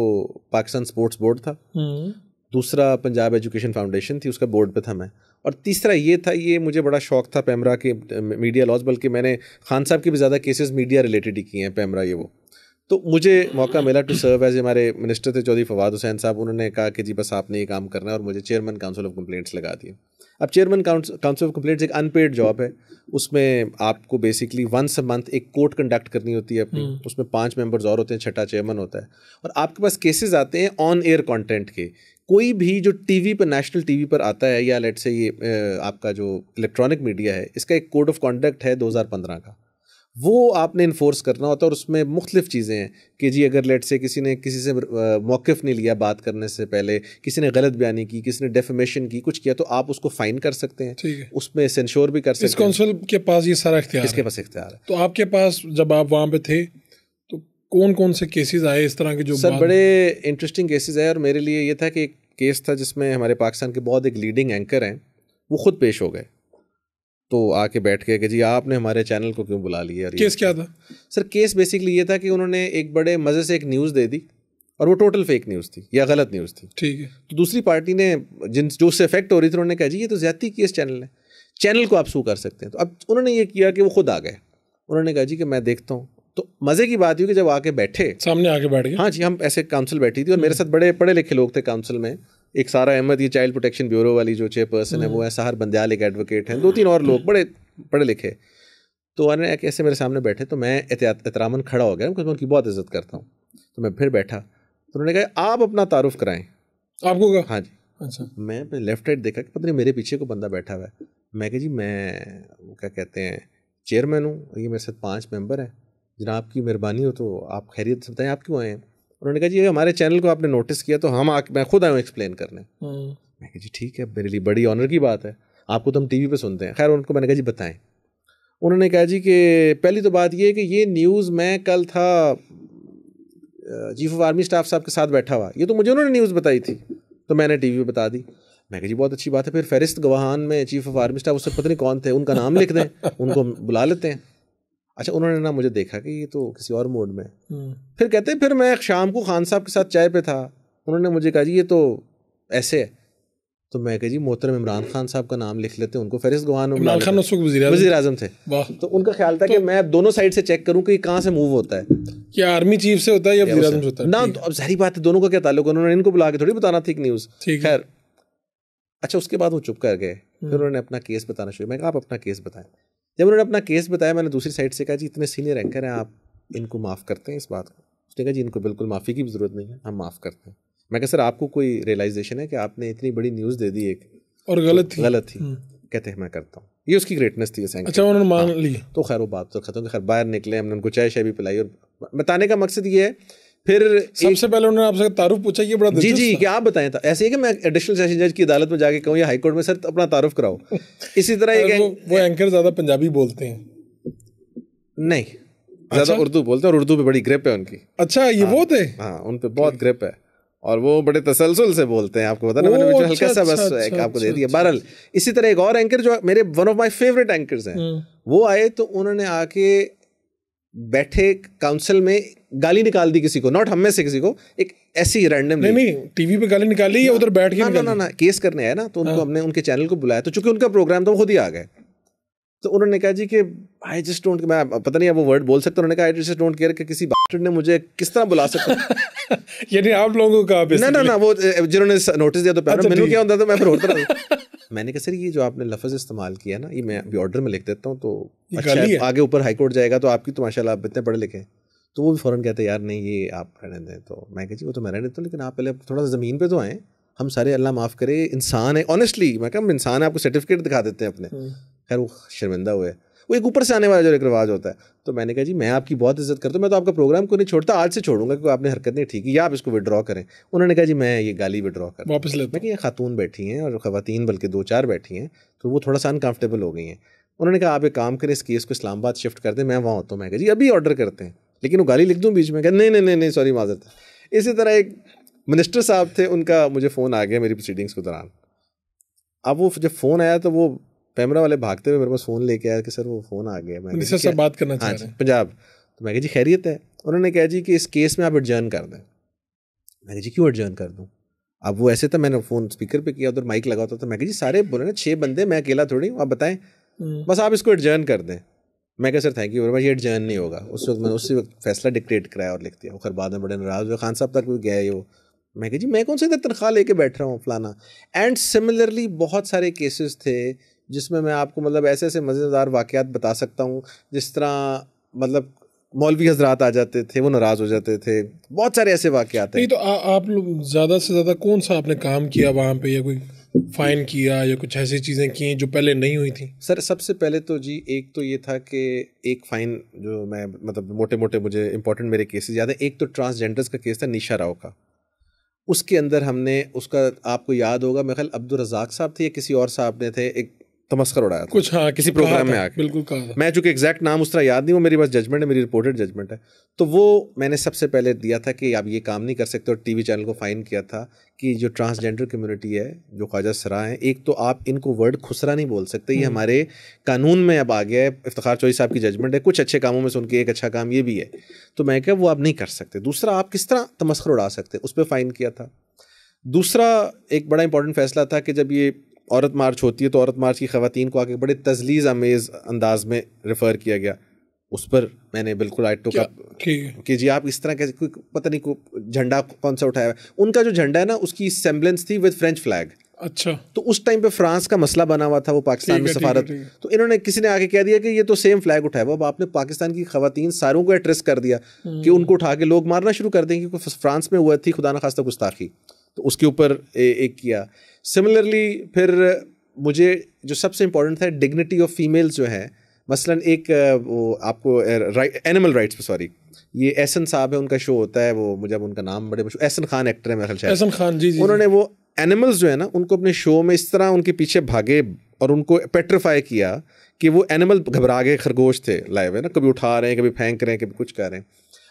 पाकिस्तान स्पोर्ट्स बोर्ड था हम्म। दूसरा पंजाब एजुकेशन फाउंडेशन थी उसका बोर्ड पे था मैं और तीसरा ये था ये मुझे बड़ा शौक था पैमरा के मीडिया लॉज बल्कि मैंने खान साहब के भी ज़्यादा केसेस मीडिया रिलेटेड ही किए हैं पैमरा ये वो तो मुझे मौका मिला टू सर्व एज हमारे मिनिस्टर थे चौधरी फवाद हुसैन साहब उन्होंने कहा कि जी बस आपने ये काम करना है और मुझे चेयरमैन काउंसिल ऑफ कंप्लेंट्स लगा दिए अब चेयरमैन काउंसिल ऑफ कंप्लेंट्स एक अनपेड जॉब है उसमें आपको बेसिकली वंस अ मंथ एक कोर्ट कंडक्ट करनी होती है अपनी हम्म। उसमें पाँच मेम्बर्स और होते हैं छठा चेयरमैन होता है और आपके पास केसेज आते हैं ऑन एयर कॉन्टेंट के कोई भी जो टीवी पर नेशनल टीवी पर आता है या लेट से ये आपका जो इलेक्ट्रॉनिक मीडिया है इसका एक कोड ऑफ कॉन्डक्ट है 2015 का वो आपने इन्फोर्स करना होता है और उसमें मुख्तफ चीज़ें हैं कि जी अगर लेट से किसी ने किसी से मौक़ नहीं लिया बात करने से पहले किसी ने गलत बयानी की किसी ने डेफेमेशन की कुछ किया तो आप उसको फाइन कर सकते हैं उसमें सेंशोर भी कर सकते हैं कौंसिल के पास ये सारा इख्तियार इसके पास इख्तियार है तो आपके पास जब आप वहाँ पर थे तो कौन कौन से केसेज आए इस तरह के जो सर बड़े इंटरेस्टिंग केसेज आए और मेरे लिए ये था कि एक केस था जिसमें हमारे पाकिस्तान के बहुत एक लीडिंग एंकर हैं वो खुद पेश हो गए तो आके बैठ के कि जी आपने हमारे चैनल को क्यों बुला लिया केस क्या था सर केस बेसिकली ये था कि उन्होंने एक बड़े मज़े से एक न्यूज़ दे दी और वो टोटल फेक न्यूज़ थी या गलत न्यूज़ थी ठीक है तो दूसरी पार्टी ने जिन जो उससे इफेक्ट हो रही थी उन्होंने कहा जी ये तो ज़्यादा की इस चैनल ने चैनल को आप सू कर सकते हैं तो अब उन्होंने ये किया कि वो खुद आ गए उन्होंने कहा जी कि मैं देखता हूँ तो मज़े की बात हुई कि जब आके बैठे सामने आके बैठ गए हाँ जी हम ऐसे काउंसिल बैठी थी और मेरे साथ बड़े पढ़े लिखे लोग थे काउंसिल में एक सारा अहमद ये चाइल्ड प्रोटेक्शन ब्यूरो वाली जो चेयरपर्सन है वो है सहार बंदयाल एक एडवोकेट हैं दो तीन और लोग बड़े पढ़े लिखे तो और ऐसे मेरे सामने बैठे तो मैं एहतरामन खड़ा हो गया क्योंकि मैं उनकी बहुत इज्जत करता हूँ तो मैं फिर बैठा तो उन्होंने कहा आप अपना तारुफ कराएं आपको कहा हाँ जी अच्छा मैं लेफ्ट हाइड देखा कि पता नहीं मेरे पीछे को बंदा बैठा हुआ है मैं कह जी मैं क्या कहते हैं चेयरमैन हूँ ये मेरे साथ पाँच मेंबर हैं जना आपकी मेहरबानी हो तो आप खैरियत से बताएं आप क्यों आए हैं उन्होंने कहा जी हमारे चैनल को आपने नोटिस किया तो हम आ मैं खुद आया हूँ एक्सप्लेन करने हम्म। मैं कहा जी ठीक है मेरे लिए बड़ी ऑनर की बात है आपको तो हम टी वी सुनते हैं खैर उनको मैंने कहा जी बताएं उन्होंने कहा जी कि पहली तो बात ये है कि ये न्यूज़ मैं कल था चीफ ऑफ आर्मी स्टाफ साहब के साथ बैठा हुआ ये तो मुझे उन्होंने न्यूज़ बताई थी तो मैंने टी वी बता दी मैं कहा जी बहुत अच्छी बात है फिर फहरिस्त गवाहान में चीफ ऑफ आर्मी स्टाफ उससे पता नहीं कौन थे उनका नाम लिख दें उनको बुला लेते हैं अच्छा उन्होंने ना मुझे देखा कि ये तो किसी और मूड में हम्म। फिर कहते फिर मैं शाम को खान साहब के साथ चाय पे था उन्होंने मुझे कहा जी ये तो ऐसे है तो मैं कह जी मोहतरम इमरान खान साहब का नाम लिख लेते हैं उनको फहरिस्त गवान इमरान खान उस वजी अजम थे तो उनका ख्याल था तो, कि मैं दोनों साइड से चेक करूँ कि कहाँ से मूव होता है क्या आर्मी चीफ से होता है या वजी से होता है ना तो अब जहरी बात है दोनों का क्या ताल्लुक है उन्होंने इनको बुला के थोड़ी बताना थी न्यूज़ खैर अच्छा उसके बाद वो चुप कर गए फिर हम्म। उन्होंने अपना केस बताना शुरू मैं कहा आप अपना केस बताएं जब उन्होंने अपना केस बताया मैंने दूसरी साइड से कहा जी इतने सीनियर एंकर हैं आप इनको माफ़ करते हैं इस बात को उसने कहा जी इनको बिल्कुल माफ़ी की भी ज़रूरत नहीं है हम माफ़ करते हैं मैं कहा सर आपको कोई रियलाइजेशन है कि आपने इतनी बड़ी न्यूज़ दे दी एक और गलत थी गलत थी हम्म। कहते हैं मैं करता हूँ ये उसकी ग्रेटनेस थी अच्छा उन्होंने मान हाँ। ली तो खैर वो बात तो खत्म खैर बाहर निकले हमने उनको चाय शाय भी पिलाई और बताने का मकसद ये है फिर सबसे पहले उन्होंने आपसे तारुफ पूछा ये बड़ा जी जी कि आप बताएं था ऐसे ही कि मैं एडिशनल सेशन जज की अदालत में जाके कहूँ या हाईकोर्ट में सर अपना तारुफ कराओ इसी तरह एक वो, वो एंकर ज़्यादा पंजाबी बोलते हैं नहीं अच्छा? ज़्यादा उर्दू बोलते हैं और उर्दू पे बड़ी ग्रिप है उनकी अच्छा ये हाँ, वो थे हाँ उन पर बहुत ग्रिप है और वो बड़े तसलसल से बोलते हैं आपको पता ना मैंने हल्का अच्छा, सा बस अच्छा, एक अच्छा, आपको दे दिया बहरल इसी तरह एक और एंकर जो मेरे one of my favourite anchor हैं हम्म। वो आए तो उन्होंने आके बैठे काउंसिल में गाली निकाल दी किसी को नॉट हम में से किसी को एक ऐसी रैंडम नहीं नहीं टीवी पे गाली निकाली या उधर बैठ के ना ना, ना ना केस करने आया ना तो उनको हाँ। हमने उनके चैनल को बुलाया तो चूंकि उनका प्रोग्राम तो खुद ही आ गए तो उन्होंने कहा जी कि आई जस्ट डोंट मैं पता नहीं अब वो वर्ड बोल सकता उन्होंने कहा जस्ट डोंट केयर कि किसी बास्टर्ड ने मुझे किस तरह बुला सकता यानी आप लोगों का ना ना ना वो जिन्होंने नोटिस दिया तो पहले अच्छा, मैंने क्या होता था मैं फिर होता मैंने कहा सर ये जो आपने लफ्ज़ इस्तेमाल किया ना ये मैं अभी ऑर्डर में लिख देता हूँ तो अच्छा आगे ऊपर हाई कोर्ट जाएगा तो आपकी तो माशा आप इतने पढ़े लिखे तो वो भी फ़ौरन कहते यार नहीं ये आप रहने दें तो मैं कह जी वो तो मैं रहने देता हूँ लेकिन आप पहले थोड़ा सा ज़मीन पर तो आएँ हम सारे अल्लाह माफ़ करे इंसान है ऑनेस्टली मैं कहा हम इंसान है आपको सर्टिफिकेट दिखा देते हैं अपने हम्म। खैर वो शर्मिंदा हुए वो एक ऊपर से आने वाला जो एक रिवाज होता है तो मैंने कहा जी मैं आपकी बहुत इज्जत करता हूँ मैं तो आपका प्रोग्राम को नहीं छोड़ता आज से छोड़ूंगा क्योंकि आपने हरकत नहीं ठीक है या आप इसको विड्रॉ करें उन्होंने कहा जी मैं ये गाली विड्रॉ कर वापस लेता मैं कि ये खातून बैठी हैं और ख़ातन बल्कि दो चार बैठी हैं तो वो थोड़ा सा अनकम्फर्टेबल हो गई हैं उन्होंने कहा आप एक काम करें इस केस को इस्लामाबाद शिफ्ट कर दें मैं वहाँ होता हूँ मैं कहा जी अभी ऑर्डर करते हैं लेकिन वो गाली लिख दूँ बीच में कहा नहीं नहीं नहीं सॉरी माजरत इसी तरह एक मिनिस्टर साहब थे उनका मुझे फ़ोन आ गया मेरी प्रोसीडिंग्स के दौरान अब वो जब फ़ोन आया तो वो पैमरा वाले भागते हुए मेरे पास फ़ोन लेके आया कि सर वो फ़ोन आ गया मैं सर से बात करना चाह हाँ रहे हैं पंजाब तो मैं जी खैरियत है उन्होंने कहा जी कि इस केस में आप एडजर्न कर दें कह जी क्यों एडजर्न कर दूँ अब वो ऐसे था तो मैंने फ़ोन स्पीकर पे किया उधर माइक लगा होता तो मैं जी सारे बोले ना छः बंदे मैं अकेला थोड़ी हूँ आप बताएं हम्म। बस आप इसको एडजर्न कर दें मैं कह सर थैंक यू भाई ये एडजर्न नहीं होगा उस वक्त मैंने उसी वक्त फैसला डिक्टेट कराया और लिख दिया खैर बाद में बड़े नाराज़ हुए खान साहब तक भी गए वो मैं कह जी मैं कौन सा इधर तनख्वाह लेके बैठ रहा हूँ फलाना एंड सिमिलरली बहुत सारे केसेस थे जिसमें मैं आपको मतलब ऐसे ऐसे मज़ेदार वाक़ात बता सकता हूँ जिस तरह मतलब मौलवी हजरात आ जाते थे वो नाराज़ हो जाते थे बहुत सारे ऐसे वाक़ हैं तो आ, आप लोग ज़्यादा से ज़्यादा कौन सा आपने काम किया वहाँ पे या कोई फाइन किया या कुछ ऐसी चीज़ें की जो पहले नहीं हुई थी सर सबसे पहले तो जी एक तो ये था कि एक फ़ाइन जो मैं मतलब मोटे मोटे मुझे इंपॉर्टेंट मेरे केसेज याद है एक तो ट्रांसजेंडर्स का केस था निशा राव का उसके अंदर हमने उसका आपको याद होगा मेरे ख्याल अब्दुल रजाक साहब थे या किसी और साहब ने थे एक तमस्कर उड़ाया था कुछ हाँ किसी प्रोग्राम में आके बिल्कुल कहा मैं चूंकि एग्जैक्ट नाम उस तरह याद नहीं वो मेरी बस जजमेंट है मेरी रिपोर्टेड जजमेंट है तो वो मैंने सबसे पहले दिया था कि आप ये काम नहीं कर सकते और टीवी चैनल को फाइन किया था कि जो ट्रांसजेंडर कम्युनिटी है जो ख्वाजा सरा है एक तो आप इनको वर्ड खुसरा नहीं बोल सकते ये हम्म। हमारे कानून में अब आ गया है इफ्तार चौधरी साहब की जजमेंट है कुछ अच्छे कामों में से उनके एक अच्छा काम ये भी है तो मैं क्या वो आप नहीं कर सकते दूसरा आप किस तरह तमस्कर उड़ा सकते उस पर फ़ाइन किया था दूसरा एक बड़ा इंपॉर्टेंट फैसला था कि जब ये औरत मार्च होती है तो औरत मार्च की खातन को आगे बड़े तजलीज़ आमेज़ अंदाज में रेफ़र किया गया उस पर मैंने बिल्कुल आई टू का कि जी आप इस तरह कैसे कोई पता नहीं को झंडा कौन सा उठाया है उनका जो झंडा है ना उसकी सेम्बलेंस थी विद फ्रेंच फ्लैग अच्छा तो उस टाइम पे फ्रांस का मसला बना हुआ था वो पाकिस्तान में सफारत तो इन्होंने किसी ने आके कह दिया कि ये तो सेम फ्लैग उठाया हुआ अब आपने पाकिस्तान की खातन सारों को एड्रेस कर दिया हम्म। कि उनको उठा के लोग मारना शुरू कर देंगे क्योंकि फ्रांस में हुआ थी खुदा न खास्ता गुस्ताखी तो उसके ऊपर एक किया सिमिलरली फिर मुझे जो सबसे इम्पोर्टेंट था डिग्निटी ऑफ फीमेल्स जो है मसलन एक वो आपको एनिमल राइट्स पे सॉरी ये एहसन साहब है उनका शो होता है वो मुझे अब उनका नाम बड़े एहसन खान एक्टर है मेरा एहसन खान जी, जी उन्होंने वो एनिमल्स जो है ना उनको अपने शो में इस तरह उनके पीछे भागे और उनको पेट्रीफाई किया कि वो एनिमल घबरा गए खरगोश थे लाइव है ना कभी उठा रहे हैं कभी फेंक रहे हैं कभी कुछ कर रहे हैं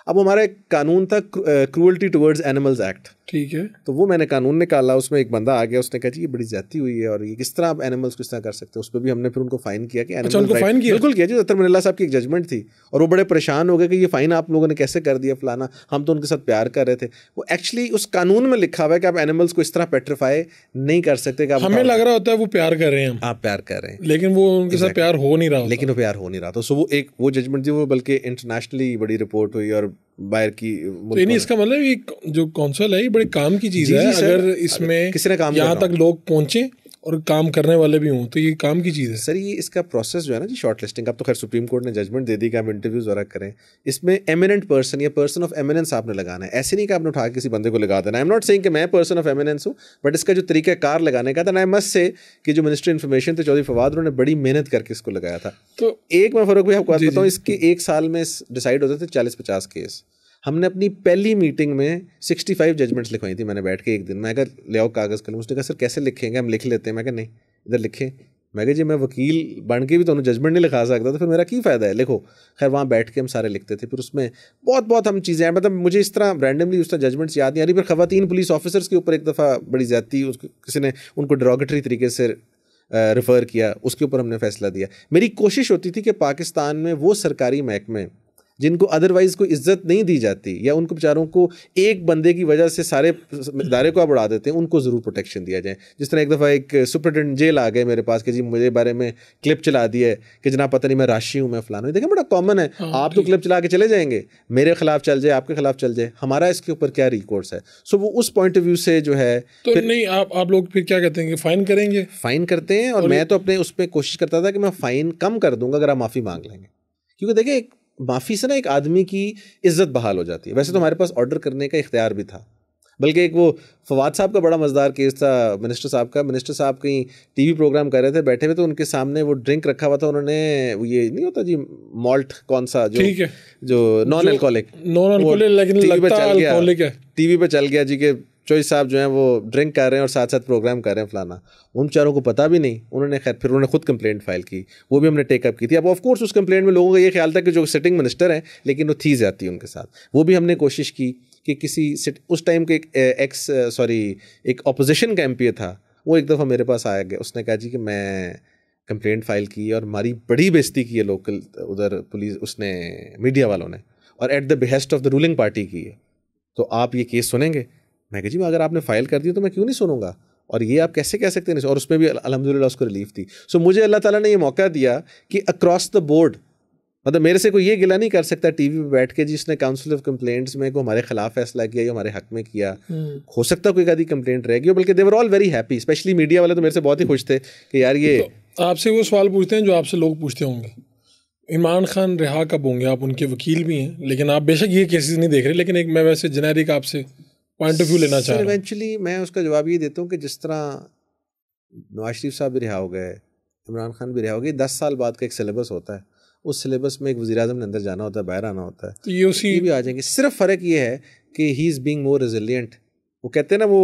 अब हमारा एक कानून था क्रूअल्टी टुवर्ड्स एनिमल्स एक्ट ठीक है तो वो मैंने कानून निकाला उसमें एक बंदा आ गया उसने कहा जी ये बड़ी ज्यादा हुई है और ये किस तरह आप एनिमल्स किस तरह कर सकते हैं उस पर भी हमने फिर उनको फाइन किया कि अच्छा, उनको फाइन किया बिल्कुल किया जी अतर तो मिनल्ला साहब की एक जजमेंट थी और वो बड़े परेशान हो गए कि ये फाइन आप लोगों ने कैसे कर दिया फलाना हम तो उनके साथ प्यार कर रहे थे वो एक्चुअली उस कानून में लिखा हुआ है कि आप एनिमल्स को इस तरह पेट्रीफाई नहीं कर सकते कि आप हमें लग रहा होता है वो प्यार कर रहे हैं आप प्यार कर रहे हैं लेकिन वो उनके साथ प्यार हो नहीं रहा लेकिन वो प्यार हो नहीं रहा था तो सो वो एक वो जजमेंट थी वो बल्कि इंटरनेशनली बड़ी रिपोर्ट हुई और बाहर की तो नहीं इसका मतलब ये जो कौंसल है ये बड़े काम की चीज़ है अगर इसमें किसी काम यहाँ तक लोग पहुंचे और काम करने वाले भी हों तो ये काम की चीज़ है सर ये इसका प्रोसेस जो है ना जी शॉर्ट लिस्टिंग आप तो खैर सुप्रीम कोर्ट ने जजमेंट दे दी कि आप इंटरव्यू वगैरह करें इसमें एमिनेंट पर्सन या पर्सन ऑफ एमिनेंस आपने लगाना है ऐसे नहीं कि आपने उठा किसी बंदे को लगा देना आई एम नॉट सेइंग कि मैं पर्सन ऑफ एमिनेंस हूँ बट इसका जो तरीका कार लगाने का था ना आई से कि जो मिनिस्ट्री इन्फॉर्मेशन थे चौधरी फवाद उन्होंने बड़ी मेहनत करके इसको लगाया था तो एक मैं फर्क भी आपको बताऊँ इसके एक साल में डिसाइड होते थे चालीस पचास केस हमने अपनी पहली मीटिंग में 65 जजमेंट्स लिखवाई थी मैंने बैठ के एक दिन मैं कहा ले आओ कागज़ कलम उसने कहा सर कैसे लिखेंगे हम लिख लेते हैं मैं कहा नहीं इधर लिखे मैं कहा जी मैं वकील बन के भी तो जजमेंट नहीं लिखा सकता तो फिर मेरा की फ़ायदा है लिखो खैर वहाँ बैठ के हम सारे लिखते थे फिर उसमें बहुत बहुत हम चीज़ें मतलब मुझे इस तरह रैंडमली उस तरह जजमेंट्स याद नहीं आ रही फिर खातन पुलिस ऑफिसर्स के ऊपर एक दफ़ा बड़ी ज़्यादती उस किसी ने उनको ड्रॉगेटरी तरीके से रिफ़र किया उसके ऊपर हमने फैसला दिया मेरी कोशिश होती थी कि पाकिस्तान में वो सरकारी महकमे जिनको अदरवाइज़ कोई इज्जत नहीं दी जाती या उनको बेचारों को एक बंदे की वजह से सारे इदारे को आप बढ़ा देते हैं उनको ज़रूर प्रोटेक्शन दिया जाए जिस तरह एक दफ़ा एक सुप्रिटेंडेंट जेल आ गए मेरे पास कि जी मुझे बारे में क्लिप चला दी है कि जनाब पता नहीं मैं राशि हूँ मैं फलाना देखें बड़ा कॉमन है हाँ, आप तो क्लिप चला के चले जाएंगे मेरे खिलाफ चल जाए आपके खिलाफ चल जाए हमारा इसके ऊपर क्या रिकॉर्ड्स है सो वो उस पॉइंट ऑफ व्यू से जो है तो नहीं आप आप लोग फिर क्या कहते हैं फाइन करेंगे फाइन करते हैं और, और मैं तो अपने उस पर कोशिश करता था कि मैं फाइन कम कर दूंगा अगर आप माफ़ी मांग लेंगे क्योंकि देखिए एक माफ़ी से ना एक आदमी की इज्जत बहाल हो जाती है वैसे तो हमारे पास ऑर्डर करने का इख्तियार भी था बल्कि एक वो फवाद साहब का बड़ा मज़दार केस था मिनिस्टर साहब का मिनिस्टर साहब कहीं टीवी प्रोग्राम कर रहे थे बैठे हुए तो उनके सामने वो ड्रिंक रखा हुआ था उन्होंने ये नहीं होता जी मॉल्ट कौन सा जो ठीक है जो नॉन एल्कोहलिक नॉन एल्कोहलिक लेकिन टीवी पे चल गया टीवी पे चल गया जी के चोई साहब जो हैं वो ड्रिंक कर रहे हैं और साथ साथ प्रोग्राम कर रहे हैं फलाना उन चारों को पता भी नहीं उन्होंने खैर फिर उन्होंने खुद कंप्लेंट फाइल की वो भी हमने टेकअप की थी अब ऑफकोर्स उस कंप्लेंट में लोगों का ये ख्याल था कि जो सिटिंग मिनिस्टर हैं लेकिन वो थी जाती है उनके साथ वो भी हमने कोशिश की कि किसी उस टाइम के एक एक्स सॉरी एक अपोजिशन का एम था वो एक दफ़ा मेरे पास आया गया उसने कहा जी कि मैं कंप्लेंट फाइल की और हमारी बड़ी बेजती की है लोकल उधर पुलिस उसने मीडिया वालों ने और at the behest of the ruling party की है तो आप ये केस सुनेंगे मैं कह जी मैं अगर आपने फाइल कर दी तो मैं क्यों नहीं सुनूंगा और ये आप कैसे कह सकते हैं और उसमें भी अलहमदिल्ला उसको रिलीफ थी सो so, मुझे अल्लाह ताला ने ये मौका दिया कि अक्रॉस द बोर्ड मतलब मेरे से कोई ये गिला नहीं कर सकता टीवी पे बैठ के जिसने काउंसिल ऑफ कंप्लेंट्स में को हमारे खिलाफ फैसला किया या हमारे हक में किया हम्म। हो सकता कोई आधी कंप्लेंट रहेगी बल्कि they were all very happy especially media वाले तो मेरे से बहुत ही खुश थे कि यार ये तो आपसे वो सवाल पूछते हैं जो आपसे लोग पूछते होंगे इमरान खान रिहा कब होंगे आप उनके वकील भी हैं लेकिन आप बेशक ये केसेस नहीं देख रहे लेकिन एक मैं वैसे जेनेरिक आपसे पॉइंट ऑफ व्यू लेना चाह इवेंचुअली मैं उसका जवाब ये देता हूँ कि जिस तरह नवाज शरीफ साहब भी रिहा हो गए इमरान खान भी रिहा हो गए दस साल बाद का एक सिलेबस होता है उस सिलेबस में एक वजी अजम ने अंदर जाना होता है बाहर आना होता है तो ये उसी ये भी आ जाएंगे सिर्फ फ़र्क ये है कि he is being more resilient वो कहते हैं ना वो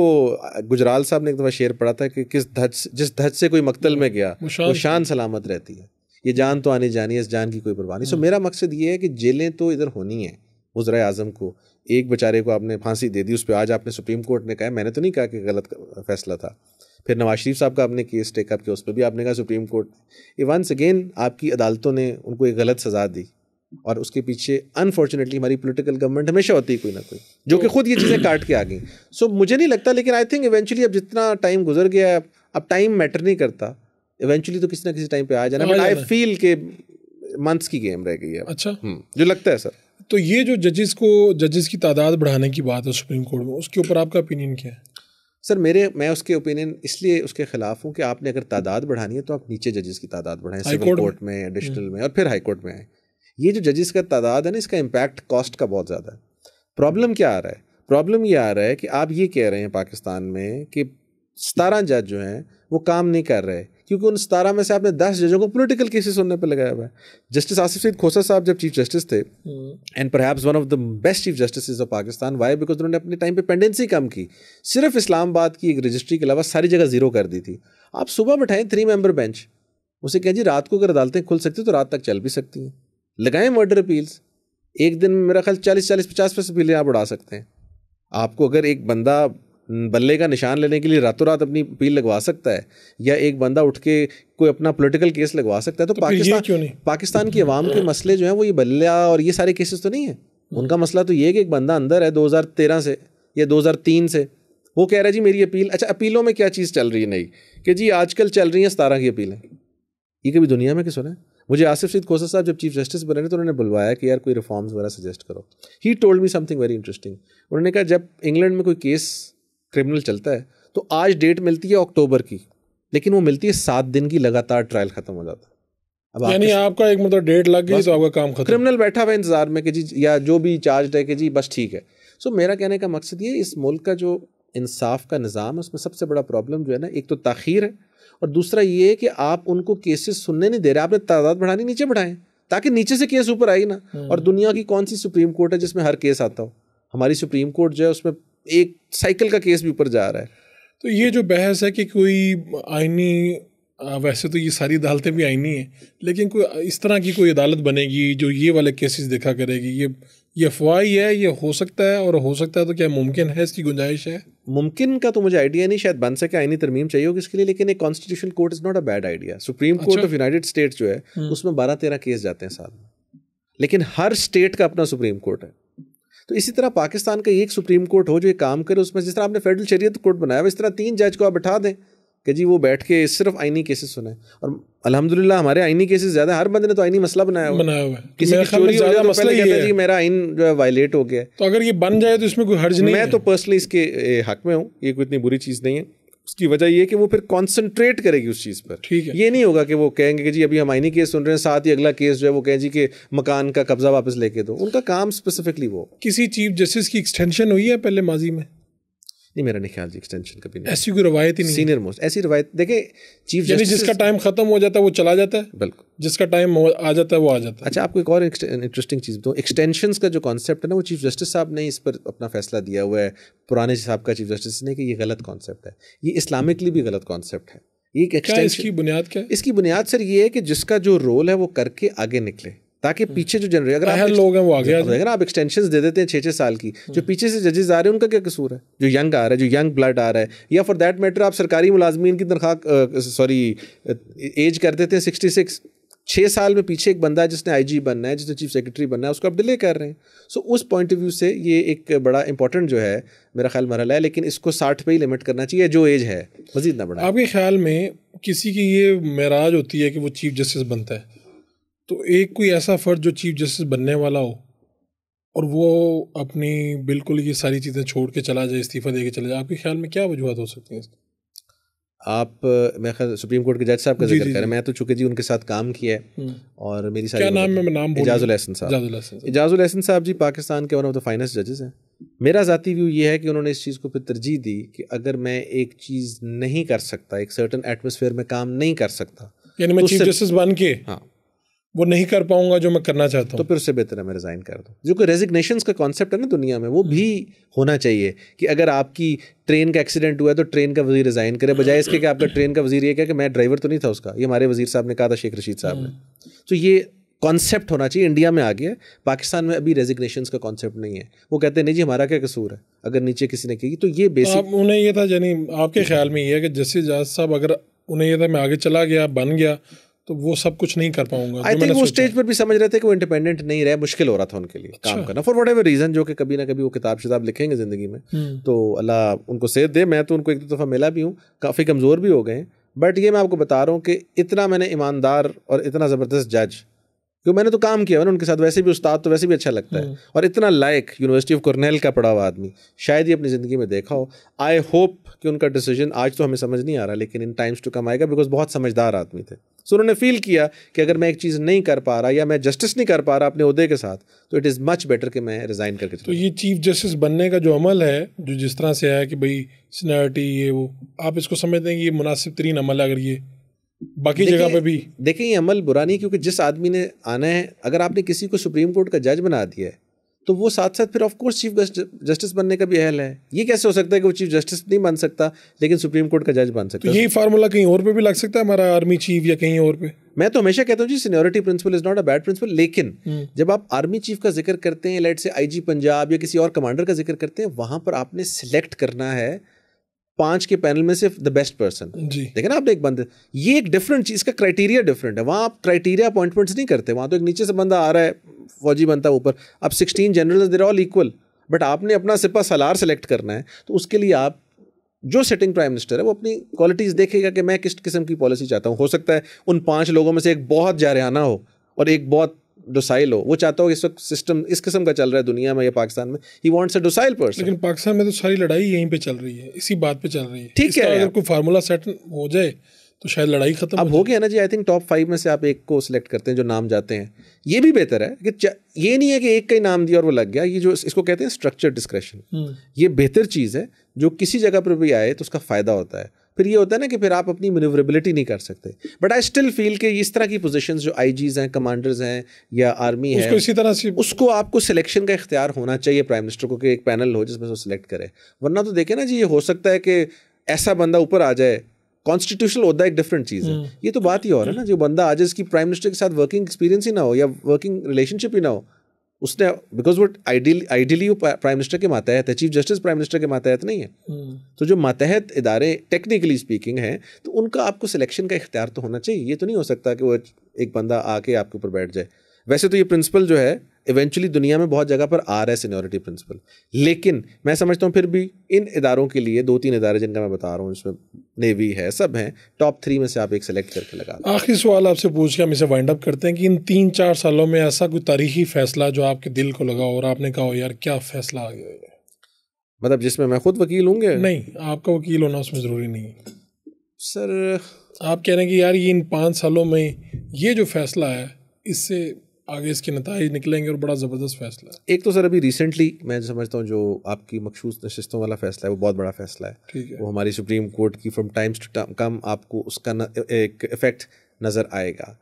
गुजराल साहब ने एक दफ़ा शेर पढ़ा था कि किस धज जिस धज से कोई मकतल में गया वो शान सलामत रहती है ये जान तो आने जानी है इस जान की कोई परवाह नहीं सो हम्म। मेरा मकसद ये है कि जेलें तो इधर होनी है वज्र अजम को एक बेचारे को आपने फांसी दे दी उस पर आज आपने सुप्रीम कोर्ट ने कहा मैंने तो नहीं कहा कि गलत फैसला था फिर नवाज शरीफ साहब का आपने केस टेकअप किया उस पर भी आपने कहा सुप्रीम कोर्ट ये वंस अगेन आपकी अदालतों ने उनको एक गलत सज़ा दी और उसके पीछे अनफॉर्चुनेटली हमारी पॉलिटिकल गवर्नमेंट हमेशा होती है कोई ना कोई जो कि खुद ये चीज़ें काट के आ गई सो मुझे नहीं लगता लेकिन आई थिंक इवेंचुअली अब जितना टाइम गुजर गया है अब टाइम मैटर नहीं करता इवेंचुअली तो किसी ना किसी टाइम पे आ जाना बट आई फील के मंथ्स की गेम रह गई है अच्छा हम्म, जो लगता है सर तो ये जो जजेस को जजेस की तादाद बढ़ाने की बात है सुप्रीम कोर्ट में उसके ऊपर आपका ओपिनियन क्या है सर मेरे मैं उसके ओपिनियन इसलिए उसके खिलाफ हूँ कि आपने अगर तादाद बढ़ानी है तो आप नीचे जजेस की तादाद बढ़ाएं सिविल कोर्ट में एडिशनल हम्म। में और फिर हाई कोर्ट में आए ये जो जजेस का तादाद है ना इसका इम्पैक्ट कॉस्ट का बहुत ज़्यादा है प्रॉब्लम क्या आ रहा है प्रॉब्लम ये आ रहा है कि आप ये कह रहे हैं पाकिस्तान में कि सतारह जज जो हैं वो काम नहीं कर रहे क्योंकि उन सतारह में से आपने दस जजों को पोलिटिकल केसेस सुनने पर लगाया हुआ है जस्टिस आसिफ सईद खोसा साहब जब चीफ जस्टिस थे and perhaps one of the best chief justice of Pakistan why because उन्होंने अपने टाइम पे पेंडेंसी कम की सिर्फ इस्लामाबाद की एक रजिस्ट्री के अलावा सारी जगह जीरो कर दी थी आप सुबह बैठाएं थ्री मेंबर बेंच उसे कहें जी रात को अगर अदालतें खुल सकती तो रात तक चल भी सकती हैं लगाएं मर्डर अपील्स एक दिन में मेरा ख्याल चालीस चालीस पचास पचास अपीलें आप उड़ा सकते हैं आपको अगर एक बंदा हम्म, बल्ले का निशान लेने के लिए रातों रात अपनी अपील लगवा सकता है या एक बंदा उठ के कोई अपना पॉलिटिकल केस लगवा सकता है तो, तो पाकिस्तान क्यों नहीं पाकिस्तान की आवाम के मसले जो हैं वो ये बल्ला और ये सारे केसेस तो नहीं है उनका मसला तो ये है कि एक बंदा अंदर है 2013 से या 2003 से वो कह रहा है जी मेरी अपील अच्छा अपीलों में क्या चीज़ चल रही है नई कि जी आजकल चल रही हैं सतारह की अपीलें ये कभी दुनिया में क्या सुना है मुझे आसिफ सईद खोसा साहब जब चीफ जस्टिस बने तो उन्होंने बुलवाया कि यार कोई रिफॉर्म्स वगैरह सजेस्ट करो he told me something very interesting उन्होंने कहा जब इंग्लैंड में कोई केस क्रिमिनल चलता है तो आज डेट मिलती है अक्टूबर की लेकिन वो मिलती है सात दिन की लगातार ट्रायल खत्म हो जाता है अब यानी आपका एक मतलब डेट लग गई तो आपका काम खत्म क्रिमिनल बैठा हुआ इंतजार में कि जी या जो भी चार्ज है कि जी बस ठीक है सो मेरा कहने का मकसद ये इस मुल्क का जो इंसाफ का निज़ाम है उसमें सबसे बड़ा प्रॉब्लम जो है ना एक तो तखीर है और दूसरा ये है कि आप उनको केसेस सुनने नहीं दे रहे आपने तादाद बढ़ानी नीचे बढ़ाएं ताकि नीचे से केस ऊपर आई ना हम्म। और दुनिया की कौन सी सुप्रीम कोर्ट है जिसमें हर केस आता हो हमारी सुप्रीम कोर्ट जो है उसमें एक साइकिल का केस भी ऊपर जा रहा है तो ये जो बहस है कि कोई आईनी वैसे तो ये सारी अदालतें भी आईनी हैं लेकिन कोई इस तरह की कोई अदालत बनेगी जो ये वाले केसेस देखा करेगी ये ये अफवाह है ये हो सकता है और हो सकता है तो क्या मुमकिन है इसकी गुंजाइश है मुमकिन का तो मुझे आइडिया नहीं शायद बन सके आईनी तरमीम चाहिए होगी इसके लिए लेकिन एक constitution court is not a bad idea supreme court of united state जो है हम्म। उसमें बारह तेरह केस जाते हैं साथ में लेकिन हर स्टेट का अपना सुप्रीम कोर्ट है तो इसी तरह पाकिस्तान का एक सुप्रीम कोर्ट हो जो ये काम करे उसमें जिस तरह आपने फेडरल शरीयत कोर्ट बनाया इस तरह तीन जज को आप बैठा दें कि जी वो बैठ के सिर्फ आईनी केसेस सुने और अल्हम्दुलिल्लाह हमारे आईनी केसेस ज़्यादा हर बंदे ने तो आईनी मसला बनाया हुआ बनाया हुआ किसी की चोरी हो तो मसला ये जी मेरा आइन जो है वायलेट हो गया तो अगर ये बन जाए तो इसमें कोई हर्ज नहीं मैं तो पर्सनली इसके हक में हूँ ये कोई इतनी बुरी चीज़ नहीं है उसकी वजह ये कि वो फिर कॉन्सेंट्रेट करेगी उस चीज़ पर ठीक है ये नहीं होगा कि वो कहेंगे कि जी अभी हम आईनी केस सुन रहे हैं साथ ही अगला केस जो है वो कहें जी कि मकान का कब्जा वापस लेके दो उनका काम स्पेसिफिकली वो किसी चीफ जस्टिस की एक्सटेंशन हुई है पहले माजी में नहीं मेरा नहीं ख्याल जी एक्सटेंशन कभी नहीं ऐसी कोई रवायत ही नहीं सीनियर मोस्ट ऐसी रवायत देखें चीफ जस्टिस जिसका टाइम खत्म हो जाता है वो चला जाता है बिल्कुल जिसका टाइम आ जाता है वो आ जाता है अच्छा आपको एक और इंटरेस्टिंग चीज़ बताऊँ एक्सटेंशन का जो कॉन्सेप्ट है ना वो चीफ जस्टिस साहब ने इस पर अपना फैसला दिया हुआ है पुराने का चीफ जस्टिस ने कि ये गलत कॉन्सेप्ट है ये इस्लामिकली भी गलत कॉन्सेप्ट है एक एक्सटेंशन इसकी बुनियाद क्या इसकी बुनियाद सर ये है कि जिसका जो रोल है वो करके आगे निकले ताकि हम्म। पीछे जो जनरेशन अगर आप लोग हैं वो आगे अगर आप एक्सटेंशन दे देते हैं छः छः साल की जो हम्म। पीछे से जजेस आ रहे हैं उनका क्या कसूर है जो यंग आ रहा है जो यंग ब्लड आ रहा है या फॉर देट मैटर आप सरकारी मुलाजमीन की तनख्वाह सॉरी एज कर देते हैं सिक्सटी सिक्स छः साल में पीछे एक बंदा है जिसने आईजी बनना है जिसने चीफ सेक्रेटरी बनना है उसको आप डिले कर रहे हैं सो so, उस पॉइंट ऑफ व्यू से ये एक बड़ा इंपॉर्टेंट जो है मेरा ख्याल मरहला है लेकिन इसको साठ पे ही लिमिट करना चाहिए जो एज है मजीद ना बढ़ा आपके ख्याल में किसी की ये महराज होती है कि वो चीफ जस्टिस बनता है तो एक कोई ऐसा फर्द जो चीफ जस्टिस बनने वाला हो और वो अपनी बिल्कुल ये सारी चीज़ें छोड़ के चला जाए इस्तीफ़ा दे के चला जाए आपके ख्याल में क्या वजूहत हो सकती है आप मैं सुप्रीम कोर्ट के जज साहब का जिक्र करें मैं तो चुके जी उनके साथ काम किया है हम्म। और मेरी सारी क्या नाम में नाम इजाजुल एहसन साहब इजाजुल एहसन साहब जी पाकिस्तान के वन ऑफ द फाइनेस्ट जजेस हैं मेरा ज़ाती व्यू ये है कि उन्होंने इस चीज़ को फिर तरजीह दी कि अगर मैं एक चीज़ नहीं कर सकता एक सर्टन एटमोसफेयर में काम नहीं कर सकता यानी मैं तो चीफ जस्टिस बन के हाँ वो नहीं कर पाऊंगा जो मैं करना चाहता तो हूँ तो फिर उससे बेहतर है मैं रिज़ाइन कर दूँ जो कि रेजिग्नेशन का कॉन्सेप्ट है ना दुनिया में वो भी होना चाहिए कि अगर आपकी ट्रेन का एक्सीडेंट हुआ है तो ट्रेन का वजीर रिज़ाइन करे बजाय इसके कि आपका ट्रेन का वजीर ये क्या कि मैं ड्राइवर तो नहीं था उसका ये हमारे वजीर साहब ने कहा था शेख रशीद साहब ने हम्म। तो ये कॉन्सेप्ट होना चाहिए इंडिया में आ गया पाकिस्तान में अभी रेजिग्नेशन का कॉन्सेप्ट नहीं है वो कहते हैं नहीं जी हमारा क्या कसूर है अगर नीचे किसी ने की तो ये बेसिक उन्हें ये था यानी आपके ख्याल में ये है कि जस्टिस जहाज साहब अगर उन्हें ये था मैं आगे चला गया बन गया तो वो सब कुछ नहीं कर पाऊंगा आई थिंक वो स्टेज पर भी समझ रहे थे कि वो इंडिपेंडेंट नहीं रहे मुश्किल हो रहा था उनके लिए अच्छा। काम करना फॉर वट एवर रीजन जो कि कभी ना कभी वो किताब शिताब लिखेंगे ज़िंदगी में हम्म। तो अल्लाह उनको सेहत दे मैं तो उनको एक दो दफ़ा मिला भी हूँ काफ़ी कमज़ोर भी हो गए हैं बट ये मैं आपको बता रहा हूँ कि इतना मैंने ईमानदार और इतना ज़बरदस्त जज क्यों मैंने तो काम किया मैंने उनके साथ वैसे भी उस्ताद तो वैसे भी अच्छा लगता है हम्म। और इतना लायक यूनिवर्सिटी ऑफ कर्नैल का पढ़ा हुआ आदमी शायद ही अपनी ज़िंदगी में देखा हो आई होप कि उनका डिसीजन आज तो हमें समझ नहीं आ रहा लेकिन इन टाइम्स टू कम आएगा बिकॉज बहुत समझदार आदमी थे सो उन्होंने फील किया कि अगर मैं एक चीज़ नहीं कर पा रहा या मैं जस्टिस नहीं कर पा रहा अपने उहदे के साथ तो इट इज़ मच बेटर कि मैं रिज़ाइन करके तो ये चीफ जस्टिस बनने का जो अमल है जो जिस तरह से है कि भाई सीनियरिटी ये वो आप इसको समझते हैं कि ये मुनासिब तरीन अमल है अगर ये बाकी जगह पे भी देखिए ये अमल बुरा नहीं क्योंकि जिस आदमी ने आना है अगर आपने किसी को सुप्रीम कोर्ट का जज बना दिया है तो वो साथ साथ फिर ऑफकोर्स चीफ जस्टिस बनने का भी अहल है ये कैसे हो सकता है कि वो चीफ जस्टिस नहीं बन सकता लेकिन सुप्रीम कोर्ट का जज बन सकता तो है तो यही फार्मूला कहीं और पे भी लग सकता है हमारा आर्मी चीफ या कहीं और पे मैं तो हमेशा कहता हूँ जी seniority principle is not a bad principle लेकिन हम्म। जब आप आर्मी चीफ का जिक्र करते हैं लेट से आईजी पंजाब या किसी और कमांडर का जिक्र करते हैं वहां पर आपने सिलेक्ट करना है पांच के पैनल में सिर्फ द बेस्ट पर्सन देखे ना आपने एक बंदे ये एक डिफरेंट चीज का क्राइटेरिया डिफरेंट है वहाँ आप क्राइटेरिया अपॉइंटमेंट्स नहीं करते वहाँ तो एक नीचे से बंदा आ रहा है फौजी बनता है ऊपर अब sixteen general they're all equal but आपने अपना सिपा सलार सेलेक्ट करना है तो उसके लिए आप जो सेटिंग प्राइम मिनिस्टर है वो अपनी क्वालिटीज़ देखेगा कि मैं किस किस्म की पॉलिसी चाहता हूँ हो सकता है उन पांच लोगों में से एक बहुत जारहाना हो और एक बहुत डोसाइल हो वो चाहता हो इस वक्त सिस्टम इस किस्म का चल रहा है दुनिया में या पाकिस्तान में he wants a docile person लेकिन पाकिस्तान में तो सारी लड़ाई यहीं पर चल रही है इसी बात पर चल रही है ठीक है अगर कोई फार्मूला सेट हो जाए तो शायद लड़ाई खत्म अब हो गया ना जी आई थिंक टॉप फाइव में से आप एक को सिलेक्ट करते हैं जो नाम जाते हैं ये भी बेहतर है कि ये नहीं है कि एक का ही नाम दिया और वो लग गया ये जो इसको कहते हैं स्ट्रक्चर हम्म। डिस्क्रेशन ये बेहतर चीज़ है जो किसी जगह पर भी आए तो उसका फ़ायदा होता है फिर ये होता है ना कि फिर आप अपनी मनोवरेबिलिटी नहीं कर सकते बट आई स्टिल फील कि इस तरह की पोजिशन जो आई जीज हैं कमांडर्स हैं या आर्मी है उसको इसी तरह से उसको आपको सिलेक्शन का इख्तियार होना चाहिए प्राइम मिनिस्टर को कि एक पैनल हो जिसमें से सिलेक्ट करे वरना तो देखें ना जी ये हो सकता है कि ऐसा बंदा ऊपर आ जाए कॉन्स्टिट्यूशनल होता है एक डिफरेंट चीज़ है हम्म। ये तो बात ही और है ना जो बंदा आज इसकी प्राइम मिनिस्टर के साथ वर्किंग एक्सपीरियंस ही ना हो या वर्किंग रिलेशनशिप ही ना हो उसने बिकॉज वो आइडियल आइडियली वो प्राइम मिनिस्टर के मातहत है चीफ जस्टिस प्राइम मिनिस्टर के मातहत नहीं है हम्म। तो जो मातहत इदारे टेक्निकली स्पीकिंग हैं तो उनका आपको सिलेक्शन का इख्तियार तो होना चाहिए ये तो नहीं हो सकता कि वो एक बंदा आके आपके ऊपर बैठ जाए वैसे तो ये प्रिंसिपल जो है इवेंचुअली दुनिया में बहुत जगह पर आ रहा है सीनियोरिटी प्रिंसिपल लेकिन मैं समझता हूँ फिर भी इन इदारों के लिए दो तीन इदारे जिनका मैं बता रहा हूँ इसमें नेवी है सब हैं टॉप थ्री में से आप एक सेलेक्ट करके लगा आखिरी सवाल आपसे पूछ के हम इसे वाइंड अप करते हैं कि इन तीन चार सालों में ऐसा कोई तारीखी फैसला जो आपके दिल को लगा और आपने कहा यार क्या फैसला आ गया मतलब जिसमें मैं खुद वकील होंगे नहीं आपका वकील होना उसमें ज़रूरी नहीं है सर आप कह रहे हैं कि यार ये इन पाँच सालों में ये जो फैसला है इससे आगे इसके नतज निकलेंगे और बड़ा ज़बरदस्त फैसला है एक तो सर अभी रिसेंटली मैं समझता हूँ जो आपकी मखसूस नशस्तों वाला फैसला है वो बहुत बड़ा फैसला है ठीक है वो हमारी सुप्रीम कोर्ट की फ्रॉम टाइम्स टू टाइम कम आपको उसका न, एक इफ़ेक्ट नज़र आएगा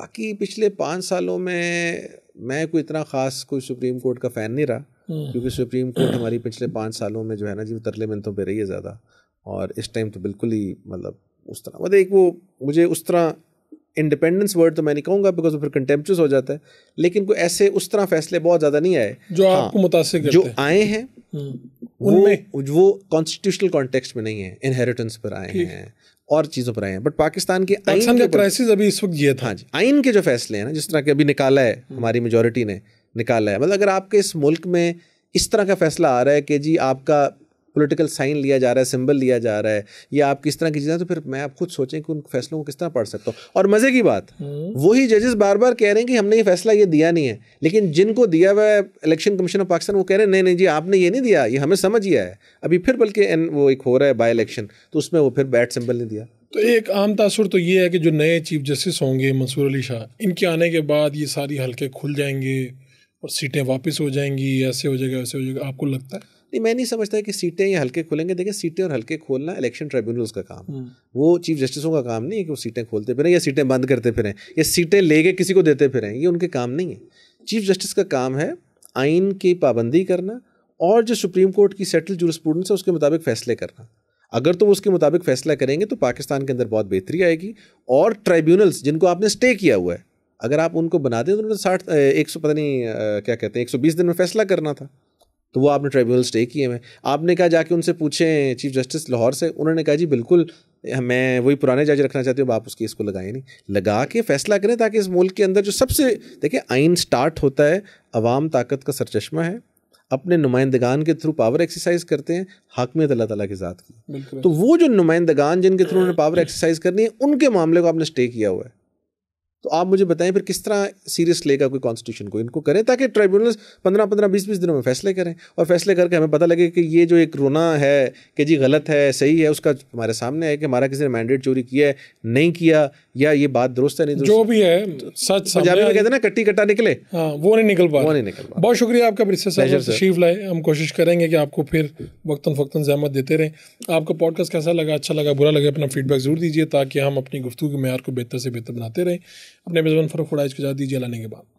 बाकी पिछले पाँच सालों में मैं कोई इतना ख़ास कोई सुप्रीम कोर्ट का फ़ैन नहीं रहा हम्म। क्योंकि सुप्रीम कोर्ट हमारी पिछले पाँच सालों में जो है ना जी तरले मिनतों पर रही है ज़्यादा और इस टाइम तो बिल्कुल ही मतलब उस तरह मतलब एक वो मुझे उस तरह इंडिपेंडेंस वर्ड तो मैं नहीं कहूँगा बिकॉज फिर कंटेम्पचुअस हो जाता है लेकिन कोई ऐसे उस तरह फैसले बहुत ज़्यादा नहीं आए जो हाँ, आपको मुतासर जो आए हैं हम्म, उनमें वो कॉन्स्टिट्यूशनल कॉन्टेक्स्ट में नहीं है इनहेरिटेंस पर आए हैं और चीज़ों पर आए हैं बट पाकिस्तान के आइन के क्राइसिस अभी इस वक्त ये था हाँ जी आइन के जो फैसले हैं ना जिस तरह के अभी निकाला है हम्म। हमारी मेजोरिटी ने निकाला है मतलब अगर आपके इस मुल्क में इस तरह का फैसला आ रहा है कि जी आपका पॉलिटिकल साइन लिया जा रहा है सिंबल लिया जा रहा है या आप किस तरह की चीज़ें तो फिर मैं आप खुद सोचें कि उन फैसलों को किस तरह पढ़ सकता हूँ और मज़े की बात हम्म। वही जजेस बार बार कह रहे हैं कि हमने ये फैसला ये दिया नहीं है लेकिन जिनको दिया हुआ है इलेक्शन कमीशन ऑफ पाकिस्तान वो कह रहे हैं नहीं नहीं जी आपने ये नहीं दिया ये हमें समझ ही आया अभी फिर बल्कि वो एक हो रहा है बाई इलेक्शन तो उसमें वो फिर बैट सिंबल नहीं दिया तो एक आम तासर तो ये है कि जो नए चीफ जस्टिस होंगे मंसूर अली शाह इनके आने के बाद ये सारी हल्के खुल जाएंगे और सीटें वापस हो जाएंगी ऐसे हो जाएगा ऐसे हो जाएगा आपको लगता है नहीं मैं नहीं समझता कि सीटें या हल्के खुलेंगे देखिए सीटें और हल्के खोलना इलेक्शन ट्रिब्यूनल्स का काम हम्म। वो चीफ जस्टिसों का काम नहीं है कि वो सीटें खोलते फिरें या सीटें बंद करते फिरें या सीटें ले किसी को देते फिरें ये उनके काम नहीं है चीफ जस्टिस का काम है आइन की पाबंदी करना और जो सुप्रीम कोर्ट की सेटल जूरिस्पूडेंस है उसके मुताबिक फैसले करना अगर तो वो उसके मुताबिक फैसला करेंगे तो पाकिस्तान के अंदर बहुत बेहतरी आएगी और ट्राइब्यूनल्स जिनको आपने स्टे किया हुआ है अगर आप उनको बना दें तो उन्होंने साठ एक सौ पता नहीं क्या कहते हैं एक सौ बीस दिन में फैसला करना था तो वो आपने ट्रिब्यूनल स्टे किए हुए आपने कहा जाके उनसे पूछे चीफ जस्टिस लाहौर से उन्होंने कहा जी बिल्कुल मैं वही पुराने जज रखना चाहती हूँ आप उस केस को लगाएं नहीं लगा के फैसला करें ताकि इस मुल्क के अंदर जो सबसे देखिए आइन स्टार्ट होता है अवाम ताकत का सरचश्मा है अपने नुमाइंदगान के थ्रू पावर एक्सरसाइज करते हैं हाकमियत अल्लाह ताला के साथ की तो वो जो नुमाइंदगान जिनके थ्रू उन्होंने पावर एक्सरसाइज करनी है उनके मामले को आपने स्टे किया हुआ है तो आप मुझे बताएं फिर किस तरह सीरियस लेगा कोई कॉन्स्टिट्यूशन को इनको करें ताकि ट्रिब्यूनल पंद्रह पंद्रह बीस बीस दिनों में फैसले करें और फैसले करके हमें पता लगे कि ये जो एक रोना है कि जी गलत है सही है उसका हमारे सामने है कि हमारा किसी ने मैंडेट चोरी किया है नहीं किया या ये बात दुरुस्त है नहीं जो भी है सच पंजाबी में कहते ना कट्टी कट्टा निकले हाँ वो नहीं निकल पा वो नहीं निकल पा बहुत शुक्रिया आपका तशरीफ लाए हम कोशिश करेंगे कि आपको फिर वक्ता फ़क्ता जहमत देते रहें आपका पॉडकास्ट कैसा लगा अच्छा लगा बुरा लगा अपना फीडबैक ज़रूर दीजिए ताकि हम अपनी गुफ्तु के मैार को बेहतर से बेहतर बनाते रहें अपने मेज़बान फ़रूक उड़ाइज को ज़्यादा दीजिए लाने के बाद